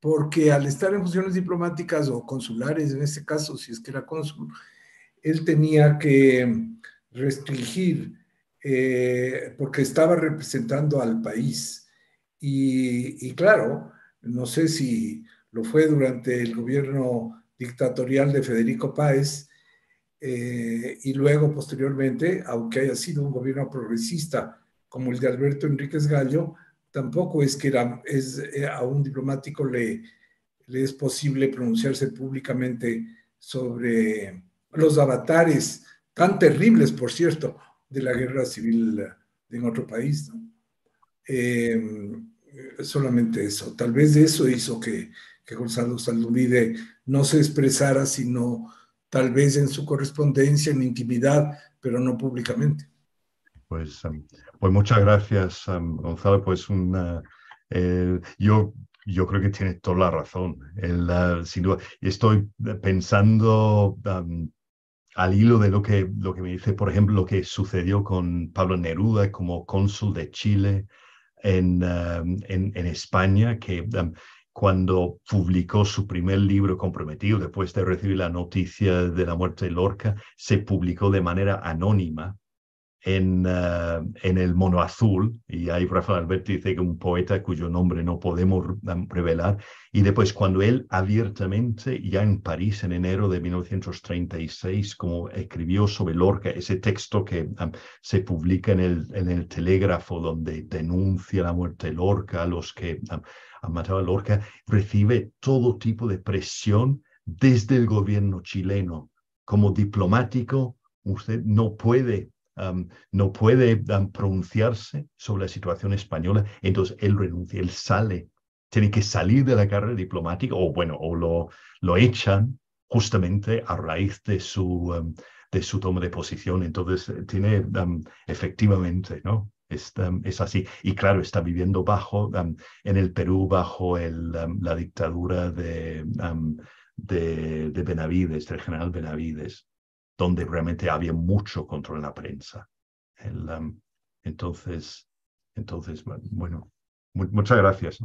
Porque al estar en funciones diplomáticas o consulares, en este caso, si es que era cónsul, él tenía que restringir, eh, porque estaba representando al país. Y, claro, no sé si lo fue durante el gobierno dictatorial de Federico Páez, eh, y luego posteriormente, aunque haya sido un gobierno progresista como el de Alberto Enríquez Gallo, tampoco es que eh, a un diplomático le, es posible pronunciarse públicamente sobre los avatares tan terribles, por cierto, de la guerra civil en otro país. Em, solamente eso. Tal vez eso hizo que, Gonzalo Saldumide no se expresara, sino tal vez en su correspondencia, en intimidad, pero no públicamente. Pues, em, pues muchas gracias, em, Gonzalo. Pues una, eh, yo, yo creo que tienes toda la razón. sin estoy pensando em, al hilo de lo que, lo que me dice, por ejemplo, lo que sucedió con Pablo Neruda como cónsul de Chile en, en, en, España, que cuando publicó su primer libro comprometido, después de recibir la noticia de la muerte de Lorca, se publicó de manera anónima en, eh, en el mono azul, y ahí Rafael Alberti dice que un poeta cuyo nombre no podemos revelar, y después cuando él abiertamente, ya en París en enero de 1936, como escribió sobre Lorca, ese texto que se publica en el, en el Telégrafo, donde denuncia la muerte de Lorca, los que han matado a Lorca, recibe todo tipo de presión desde el gobierno chileno. Como diplomático, usted no puede no puede pronunciarse sobre la situación española, entonces él renuncia, él sale, tiene que salir de la carrera diplomática o bueno, o lo, lo echan justamente a raíz de su, de su toma de posición. Entonces eh, tiene efectivamente, ¿no? Es, así. Y claro, está viviendo bajo, en el Perú, bajo la dictadura de Benavides, del general Benavides donde realmente había mucho control en la prensa. Um, entonces, entonces, bueno, muchas gracias.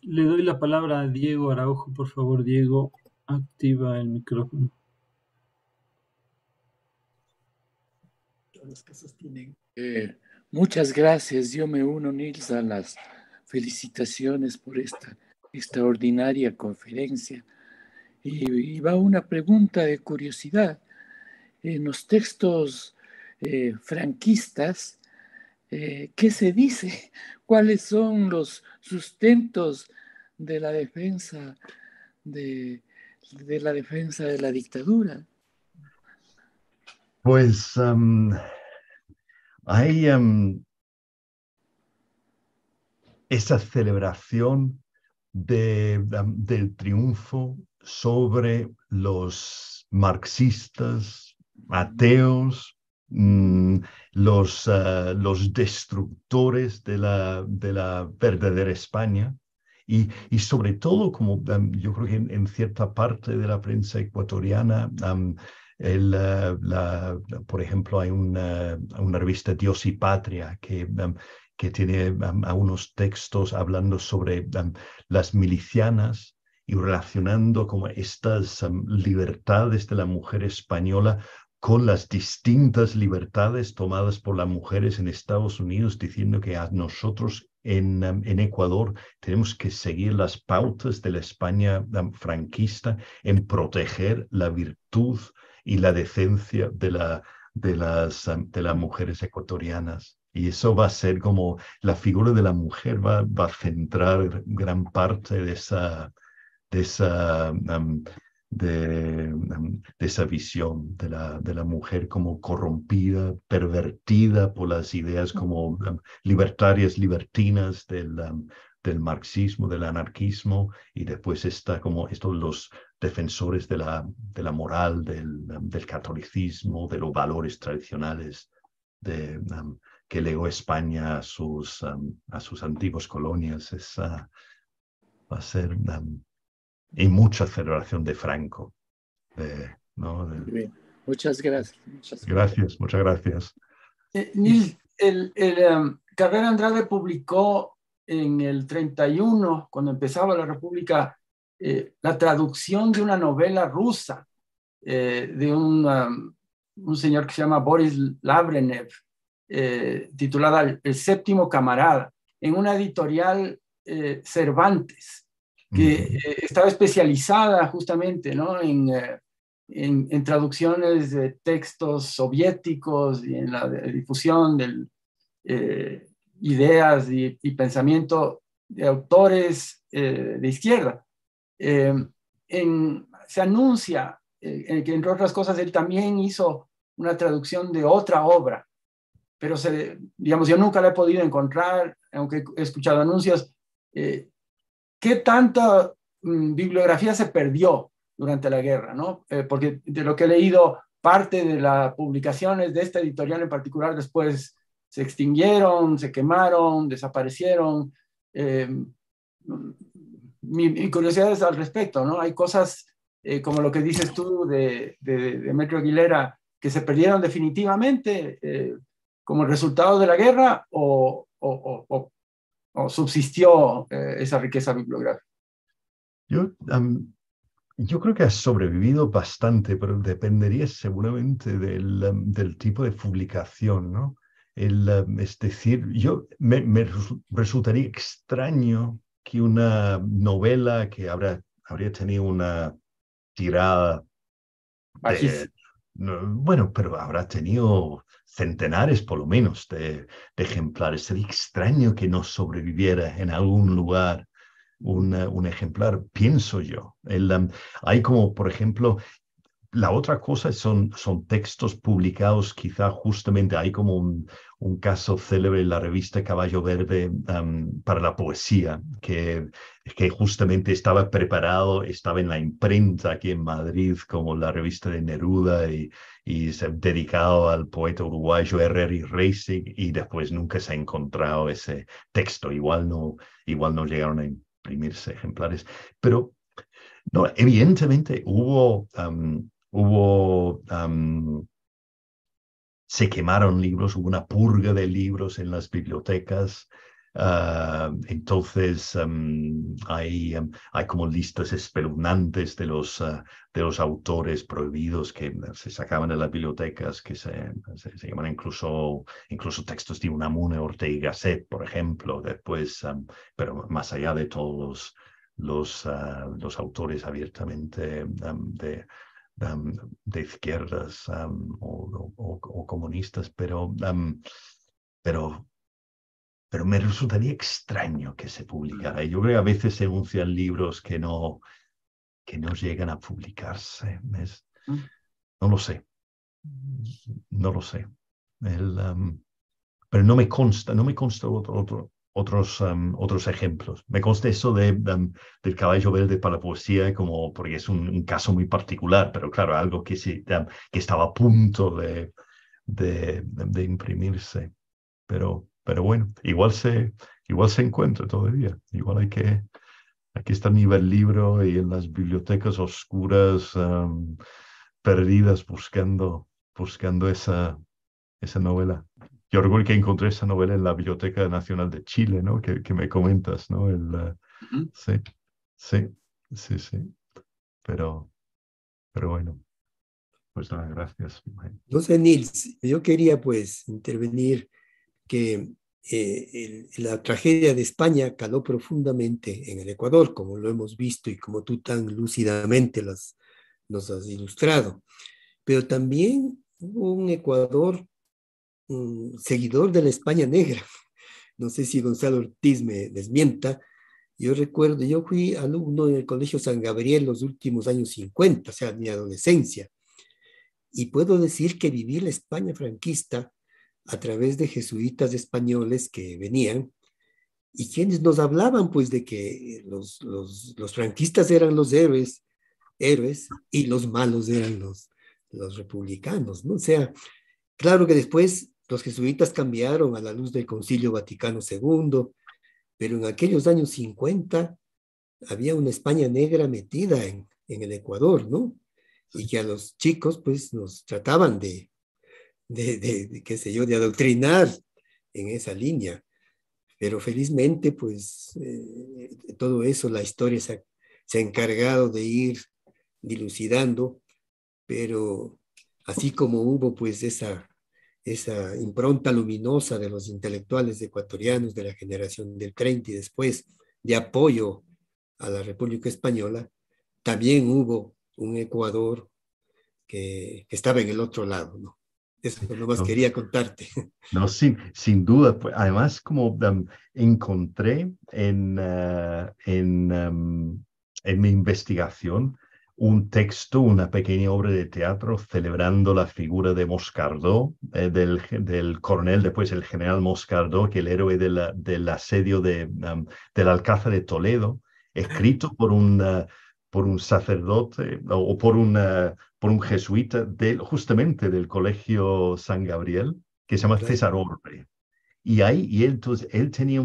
le doy la palabra a Diego Araujo, por favor, Diego, activa el micrófono. Eh, muchas gracias. Yo me uno, Nils, a las felicitaciones por esta extraordinaria conferencia. Y, va una pregunta de curiosidad. En los textos eh, franquistas, eh, ¿qué se dice? [LAUGHS] ¿Cuáles son los sustentos de la defensa de, la defensa de la dictadura? Pues um, hay um, esa celebración um, del triunfo sobre los marxistas, ateos, mm, los, eh, los destructores de la, de la verdadera España. Y, sobre todo, como em, yo creo que en, cierta parte de la prensa ecuatoriana, em, eh, por ejemplo, hay eh, una, revista Dios y Patria que, em, que tiene a unos textos hablando sobre las milicianas y relacionando como estas um, libertades de la mujer española con las distintas libertades tomadas por las mujeres en Estados Unidos, diciendo que a nosotros en, um, Ecuador tenemos que seguir las pautas de la España um, franquista en proteger la virtud y la decencia de, la, de, las, de las mujeres ecuatorianas. Y eso va a ser como la figura de la mujer va a centrar gran parte de esa, de esa, um, um, de, esa visión de la, de la mujer como corrompida, pervertida por las ideas como um, libertarias, libertinas del, del marxismo, del anarquismo, y después está como estos los defensores de la, de la moral, del, del catolicismo, de los valores tradicionales de, que legó España a sus, a sus antiguas colonias. esa va a ser y mucha celebración de Franco. Muchas gracias. Muchas gracias. muchas gracias. Eh, el, em, Carrera Andrade publicó en el 31, cuando empezaba la República, eh, la traducción de una novela rusa eh, de em, un, señor que se llama Boris Lavrenev, titulada el, el, séptimo camarada, en una editorial Cervantes que eh, estaba especializada justamente ¿no? Eh, en, en, traducciones de textos soviéticos y en la difusión de eh, ideas y, pensamiento de autores de izquierda. Em, en, se anuncia que, entre otras cosas, él también hizo una traducción de otra obra, pero se, digamos, yo nunca la he podido encontrar, aunque he escuchado anuncios, ¿Qué tanta mm, bibliografía se perdió durante la guerra? ¿no? Eh, porque de lo que he leído, parte de las publicaciones de esta editorial en particular después se extinguieron, se quemaron, desaparecieron. Eh, mm, mi, curiosidad es al respecto, ¿no? Hay cosas eh, como lo que dices tú de, de, Metro Aguilera que se perdieron definitivamente como resultado de la guerra o, o, o, o subsistió eh, esa riqueza bibliográfica? Yo, yo creo que ha sobrevivido bastante, pero dependería seguramente del, tipo de publicación, ¿no? El, es decir, yo me, resultaría extraño que una novela que habrá, habría tenido una tirada bueno, pero habrá tenido centenares por lo menos de, ejemplares. Sería extraño que no sobreviviera en algún lugar un, eh, ejemplar, pienso yo. El, hay como, por ejemplo, la otra cosa son, son textos publicados, quizá justamente hay como un, caso célebre en la revista Caballo Verde para la poesía, que, que justamente estaba preparado, estaba en la imprenta aquí en Madrid, como la revista de Neruda, y, y se dedicado al poeta uruguayo Herreri Racing, y después nunca se ha encontrado ese texto. Igual no, igual no llegaron a imprimirse ejemplares. Pero no, evidentemente hubo hubo, se quemaron libros, hubo una purga de libros en las bibliotecas. Ah, entonces hay, como listas espeluznantes de los, ah, de los autores prohibidos que se sacaban de las bibliotecas, que se, se, llaman incluso, incluso textos de Unamune, Ortega y Gasset, por ejemplo, después, pero más allá de todos los, los ah, autores abiertamente de, de izquierdas o, comunistas, pero, pero, pero me resultaría extraño que se publicara. Yo creo que a veces se anuncian libros que no, que no llegan a publicarse. Mm. no lo sé. No lo sé. El, pero no me consta, no me consta otro, otro, otros, em, otros ejemplos. Me consta eso de, em, del caballo verde para la poesía, como porque es un, caso muy particular, pero claro, algo que, sí, em, que estaba a punto de, de, de, imprimirse. Pero, pero bueno, igual se, igual se encuentra todavía. Igual hay que, Aquí está estar nivel libro y en las bibliotecas oscuras, perdidas, buscando, buscando esa, esa novela yo orgullo que encontré esa novela en la Biblioteca Nacional de Chile, ¿no? Que, me comentas, ¿no? Eh, sí, sí, sí, sí. Pero, pero bueno, pues nada, gracias. sé, Nils, yo quería pues intervenir que eh, la tragedia de España caló profundamente en el Ecuador, como lo hemos visto y como tú tan lúcidamente las, nos has ilustrado. Pero también hubo un Ecuador seguidor de la España negra. No sé si Gonzalo Ortiz me desmienta. Yo recuerdo, yo fui alumno en el Colegio San Gabriel los últimos años 50, o sea, mi adolescencia. Y puedo decir que viví la España franquista a través de jesuitas españoles que venían y quienes nos hablaban pues de que los, los, franquistas eran los héroes, héroes y los malos eran los, los republicanos, ¿no? O sea, claro que después los jesuitas cambiaron a la luz del Concilio Vaticano II, pero en aquellos años 50 había una España negra metida en, el Ecuador, ¿no? Y que a los chicos, pues, nos trataban de, de, qué sé yo, de adoctrinar en esa línea. Pero felizmente, pues, eh, todo eso, la historia se se ha encargado de ir dilucidando, pero así como hubo, pues, esa esa impronta luminosa de los intelectuales ecuatorianos de la generación del 30 y después de apoyo a la República Española, también hubo un Ecuador que, estaba en el otro lado, ¿no? Eso nomás más quería contarte. [LAUGHS] No, sin, sin duda. Pues, además, como um, encontré en, eh, en, um, en mi investigación un texto, una pequeña obra de teatro celebrando la figura de Moscardó, eh, del, coronel, después el general Moscardó, que el héroe del asedio de, del Alcázar de Toledo, escrito por un, ah, por un sacerdote o por, una, ah, por un jesuita justamente del Colegio San Gabriel, que se llama César Orbe. Y ahí, y entonces, él tenía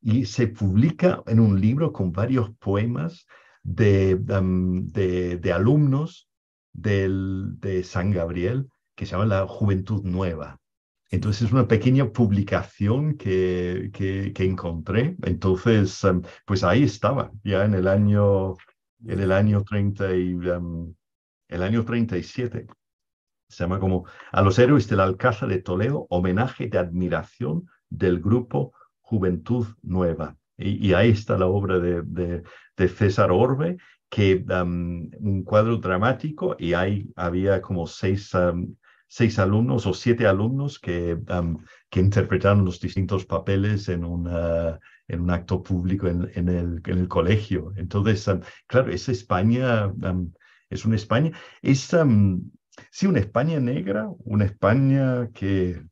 y se publica en un libro con varios poemas de, de, alumnos del, de San Gabriel que se llama La Juventud Nueva. Entonces es una pequeña publicación que, que, encontré. Entonces, pues ahí estaba, ya en el año, en el año, 30 el año 37. Se llama como A los héroes del Alcázar de Toledo, homenaje de admiración del grupo Juventud Nueva. Y, ahí está la obra de, de César Orbe, que un cuadro dramático y ahí había como seis, alumnos o siete alumnos que, que interpretaron los distintos papeles en, una, en un acto público en, en, el, en el, colegio. Entonces, claro, esa España, es una España, es sí, una España negra, una España que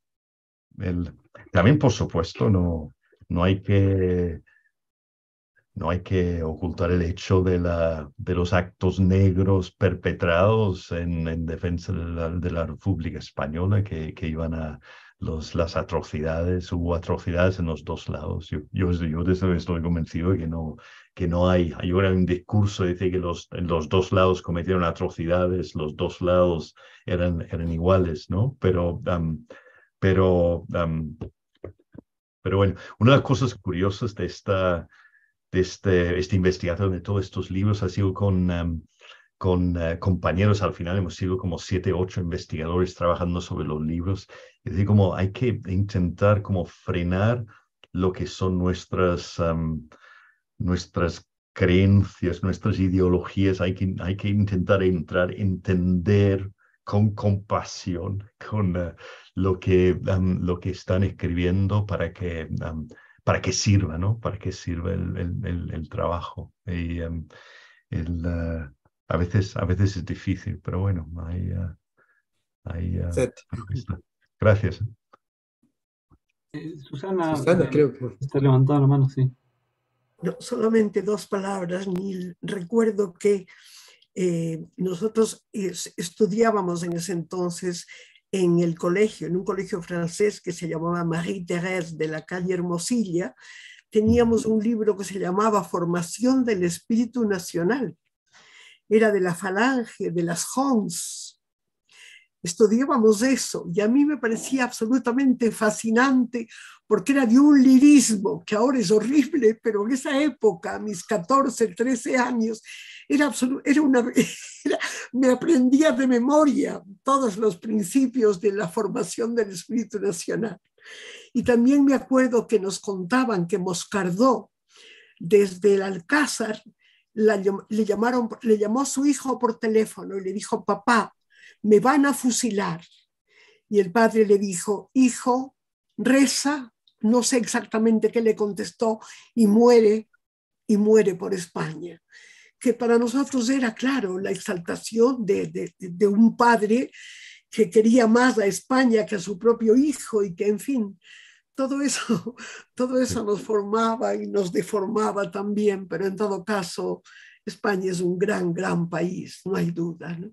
también, por supuesto, no, no hay que no hay que ocultar el hecho de, la, de los actos negros perpetrados en, en defensa de la, República Española que, que iban a los, las atrocidades, hubo atrocidades en los dos lados. Yo, yo, yo estoy convencido de que no, que no hay, hay un discurso que dice que los, los dos lados cometieron atrocidades, los dos lados eran, eran iguales, ¿no? Pero, pero, pero bueno, una de las cosas curiosas de esta este este, investigador de todos estos libros, ha sido con, em, con eh, compañeros. Al final hemos sido como siete, ocho investigadores trabajando sobre los libros. Es decir, como hay que intentar como frenar lo que son nuestras, em, nuestras creencias, nuestras ideologías. Hay que, hay que intentar entrar, entender con compasión con eh, lo, que, em, lo que están escribiendo para que para qué sirva, ¿no? Para qué sirva el, trabajo. Y, em, eh, a, veces, a veces es difícil, pero bueno, ahí gracias. Ah, ah, Susana, creo que... está ¿eh? eh, levantada la mano, sí. solamente dos palabras, Neil. Recuerdo que nosotros estudiábamos en ese entonces en el colegio, en un colegio francés que se llamaba Marie-Thérèse de la calle Hermosilla, teníamos un libro que se llamaba Formación del Espíritu Nacional. Era de la Falange, de las Hons, estudiábamos eso y a mí me parecía absolutamente fascinante porque era de un lirismo que ahora es horrible, pero en esa época, a mis 14, 13 años, era, era una, [LAUGHS] me aprendía de memoria todos los principios de la formación del espíritu nacional. Y también me acuerdo que nos contaban que Moscardó, desde el Alcázar, le, llamaron, le llamó a su hijo por teléfono y le dijo, papá, me van a fusilar. Y el padre le dijo, hijo, reza, no sé exactamente qué le contestó, y muere, y muere por España. Que para nosotros era, claro, la exaltación de, un padre que quería más a España que a su propio hijo y que, en fin, todo eso, [LAUGHS] todo eso nos formaba y nos deformaba también, pero en todo caso, España es un gran, gran país, no hay duda. ¿no?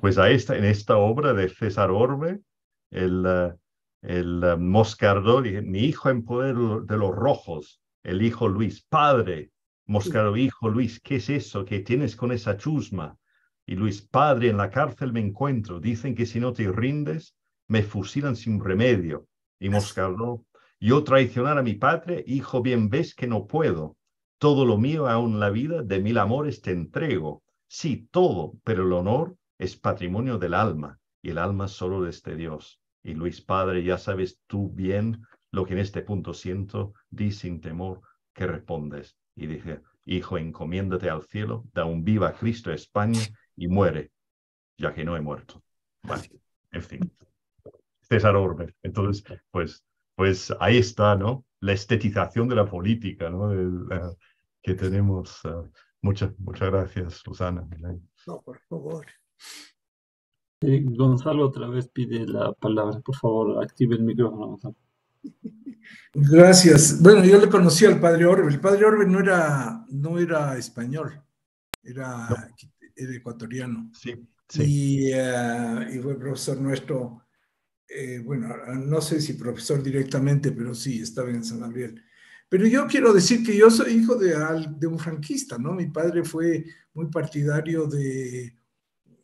Pues a esta en esta obra de César Orbe, el, eh, el eh, mi hijo en poder de los rojos, el hijo Luis, padre, Moscardó, hijo Luis, ¿qué es eso que tienes con esa chusma? Y Luis, padre, en la cárcel me encuentro, dicen que si no te rindes, me fusilan sin remedio. Y Moscardó, yo traicionar a mi padre, hijo, bien ves que no puedo. Todo lo mío, aún la vida, de mil amores te entrego. Sí, todo, pero el honor es patrimonio del alma y el alma solo de este Dios. Y Luis Padre, ya sabes tú bien lo que en este punto siento, di sin temor que respondes. Y dije, Hijo, encomiéndate al cielo, da un viva a Cristo a España y muere, ya que no he muerto. vale en fin. César Orbe. Entonces, pues, pues ahí está, ¿no? La estetización de la política, ¿no? Eh, que tenemos. Eh, muchas, muchas gracias, Susana. No, por favor. Gonzalo otra vez pide la palabra. Por favor, active el micrófono, Gracias. Bueno, yo le conocí al padre Orbe. El padre Orbe no era, no era español, era, ecuatoriano. Sí, sí. Y, eh, fue profesor nuestro, eh, bueno, no sé si profesor directamente, pero sí, estaba en San Gabriel. Pero yo quiero decir que yo soy hijo de un franquista, ¿no? Mi padre fue muy partidario de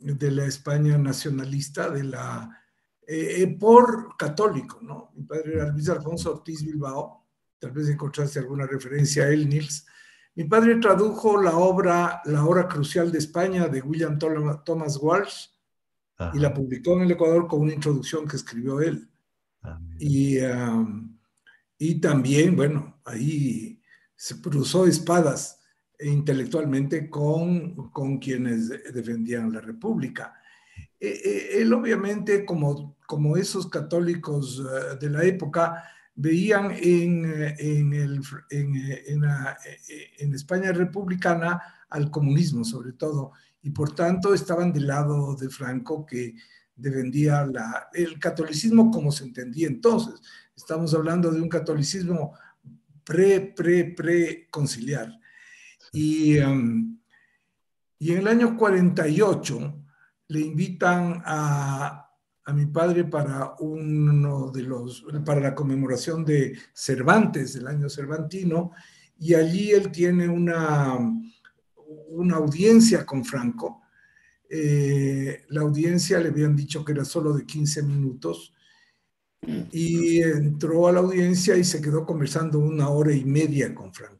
de la España nacionalista, de la, eh, eh, por católico, ¿no? Mi padre era Luis Alfonso Ortiz Bilbao, tal vez encontraste alguna referencia a él, Nils. Mi padre tradujo la obra La hora crucial de España de William Thomas Walsh y la publicó en el Ecuador con una introducción que escribió él. Ah, y, ah, y también, bueno, ahí se cruzó espadas intelectualmente con, con quienes defendían la República. E, e, él obviamente, como, como esos católicos eh, de la época, veían en, España republicana al comunismo sobre todo, y por tanto estaban del lado de Franco que defendía el catolicismo como se entendía entonces. Estamos hablando de un catolicismo pre, pre, pre conciliar. Em, y, en el año 48 le invitan a, a mi padre para uno de los para la conmemoración de Cervantes del año cervantino y allí él tiene una una audiencia con Franco eh, la audiencia le habían dicho que era solo de 15 minutos y entró a la audiencia y se quedó conversando una hora y media con Franco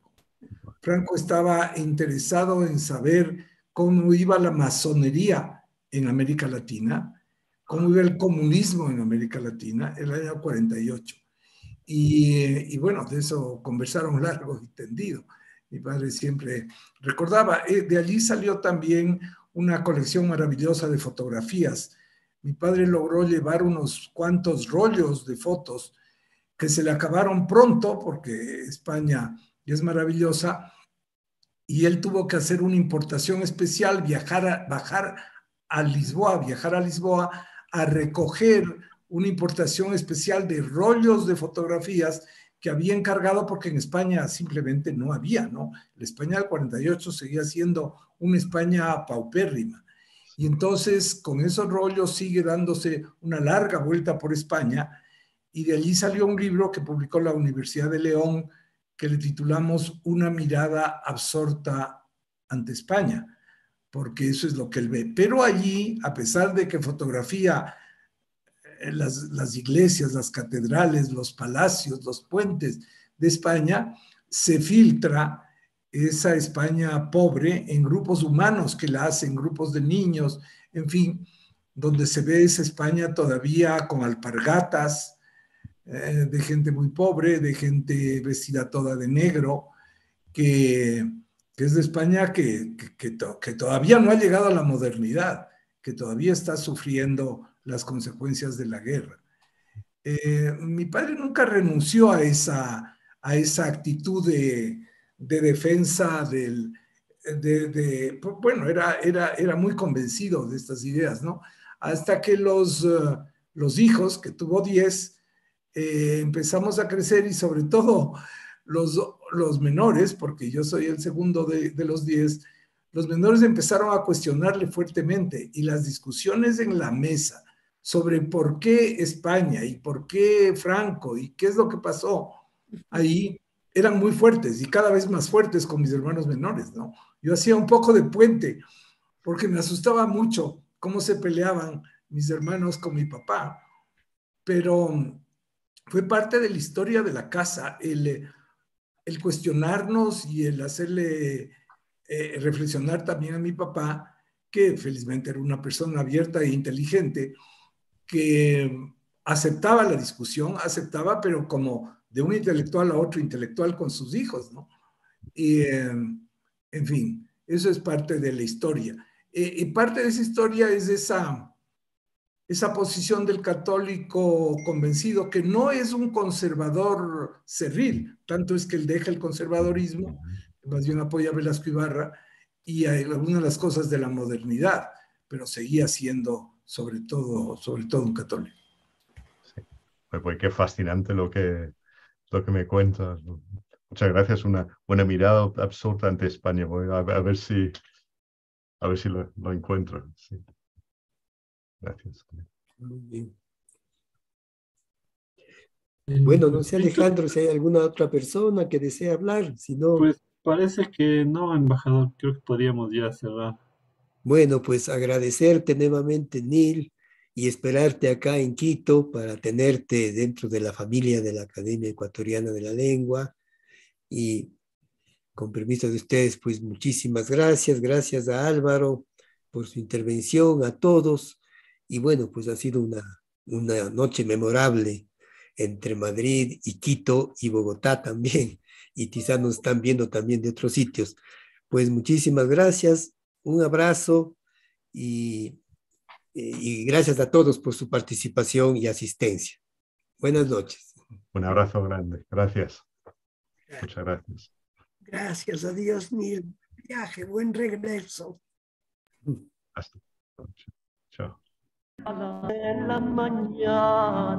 Franco estaba interesado en saber cómo iba la masonería en América Latina, cómo iba el comunismo en América Latina, el año 48. Y, bueno, de eso conversaron largo y tendido. Mi padre siempre recordaba, eh, de allí salió también una colección maravillosa de fotografías. Mi padre logró llevar unos cuantos rollos de fotos que se le acabaron pronto porque España y es maravillosa. Y él tuvo que hacer una importación especial, viajar a, bajar a Lisboa, viajar a Lisboa a recoger una importación especial de rollos de fotografías que había encargado porque en España simplemente no había, ¿no? La España del 48 seguía siendo una España paupérrima. Y entonces con esos rollos sigue dándose una larga vuelta por España y de allí salió un libro que publicó la Universidad de León que le titulamos Una mirada absorta ante España, porque eso es lo que él ve. Pero allí, a pesar de que fotografía eh, las, las iglesias, las catedrales, los palacios, los puentes de España, se filtra esa España pobre en grupos humanos que la hacen, grupos de niños, en fin, donde se ve esa España todavía con alpargatas, eh, de gente muy pobre, de gente vestida toda de negro, que, es de España que, que, todavía no ha llegado a la modernidad, que todavía está sufriendo las consecuencias de la guerra. Eh, mi padre nunca renunció a esa, a esa actitud de, defensa del... De, bueno, era, era, era muy convencido de estas ideas, ¿no? Hasta que los, eh, los hijos, que tuvo 10, eh, empezamos a crecer y sobre todo los, los menores, porque yo soy el segundo de, de los diez, los menores empezaron a cuestionarle fuertemente y las discusiones en la mesa sobre por qué España y por qué Franco y qué es lo que pasó ahí eran muy fuertes y cada vez más fuertes con mis hermanos menores, ¿no? Yo hacía un poco de puente porque me asustaba mucho cómo se peleaban mis hermanos con mi papá, pero fue parte de la historia de la casa, el, eh, cuestionarnos y el hacerle eh, reflexionar también a mi papá, que felizmente era una persona abierta e inteligente, que aceptaba la discusión, aceptaba, pero como de un intelectual a otro intelectual con sus hijos, ¿no? Em, en fin, eso es parte de la historia. Eh, y parte de esa historia es esa esa posición del católico convencido, que no es un conservador servil, tanto es que él deja el conservadorismo, más bien apoya a Velasco Ibarra y a algunas de las cosas de la modernidad, pero seguía siendo sobre todo, sobre todo un católico. Sí. Pues, pues qué fascinante lo que, lo que me cuentas. Muchas gracias, una, buena mirada absurda ante España. Voy a, ver si, ver si lo, lo encuentro. Sí. Gracias. Eh, bueno, no pues, sé Alejandro si hay alguna otra persona que desee hablar, si Pues parece que no, embajador, creo que podríamos ya cerrar. Bueno, pues agradecerte nuevamente, Neil, y esperarte acá en Quito para tenerte dentro de la familia de la Academia Ecuatoriana de la Lengua. Y con permiso de ustedes, pues muchísimas gracias, gracias a Álvaro por su intervención, a todos y bueno, pues ha sido una, una noche memorable entre Madrid y Quito y Bogotá también. [LAUGHS] Y quizás nos están viendo también de otros sitios. Pues muchísimas gracias, un abrazo eh, y, gracias a todos por su participación y asistencia. Buenas noches. Un abrazo grande. Gracias. Muchas gracias. Gracias a Dios Viaje, buen regreso. Hasta. En la mañana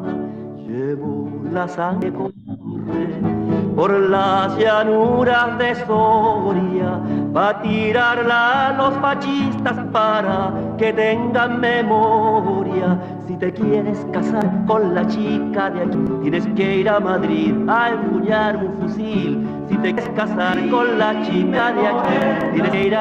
llevo la sangre por las llanuras de Soria a tirarla a los fascistas para que tengan memoria. Si te quieres casar con la chica de aquí, tienes que ir a Madrid a empuñar un fusil. Si te quieres casar con la chica de aquí, tienes que ir a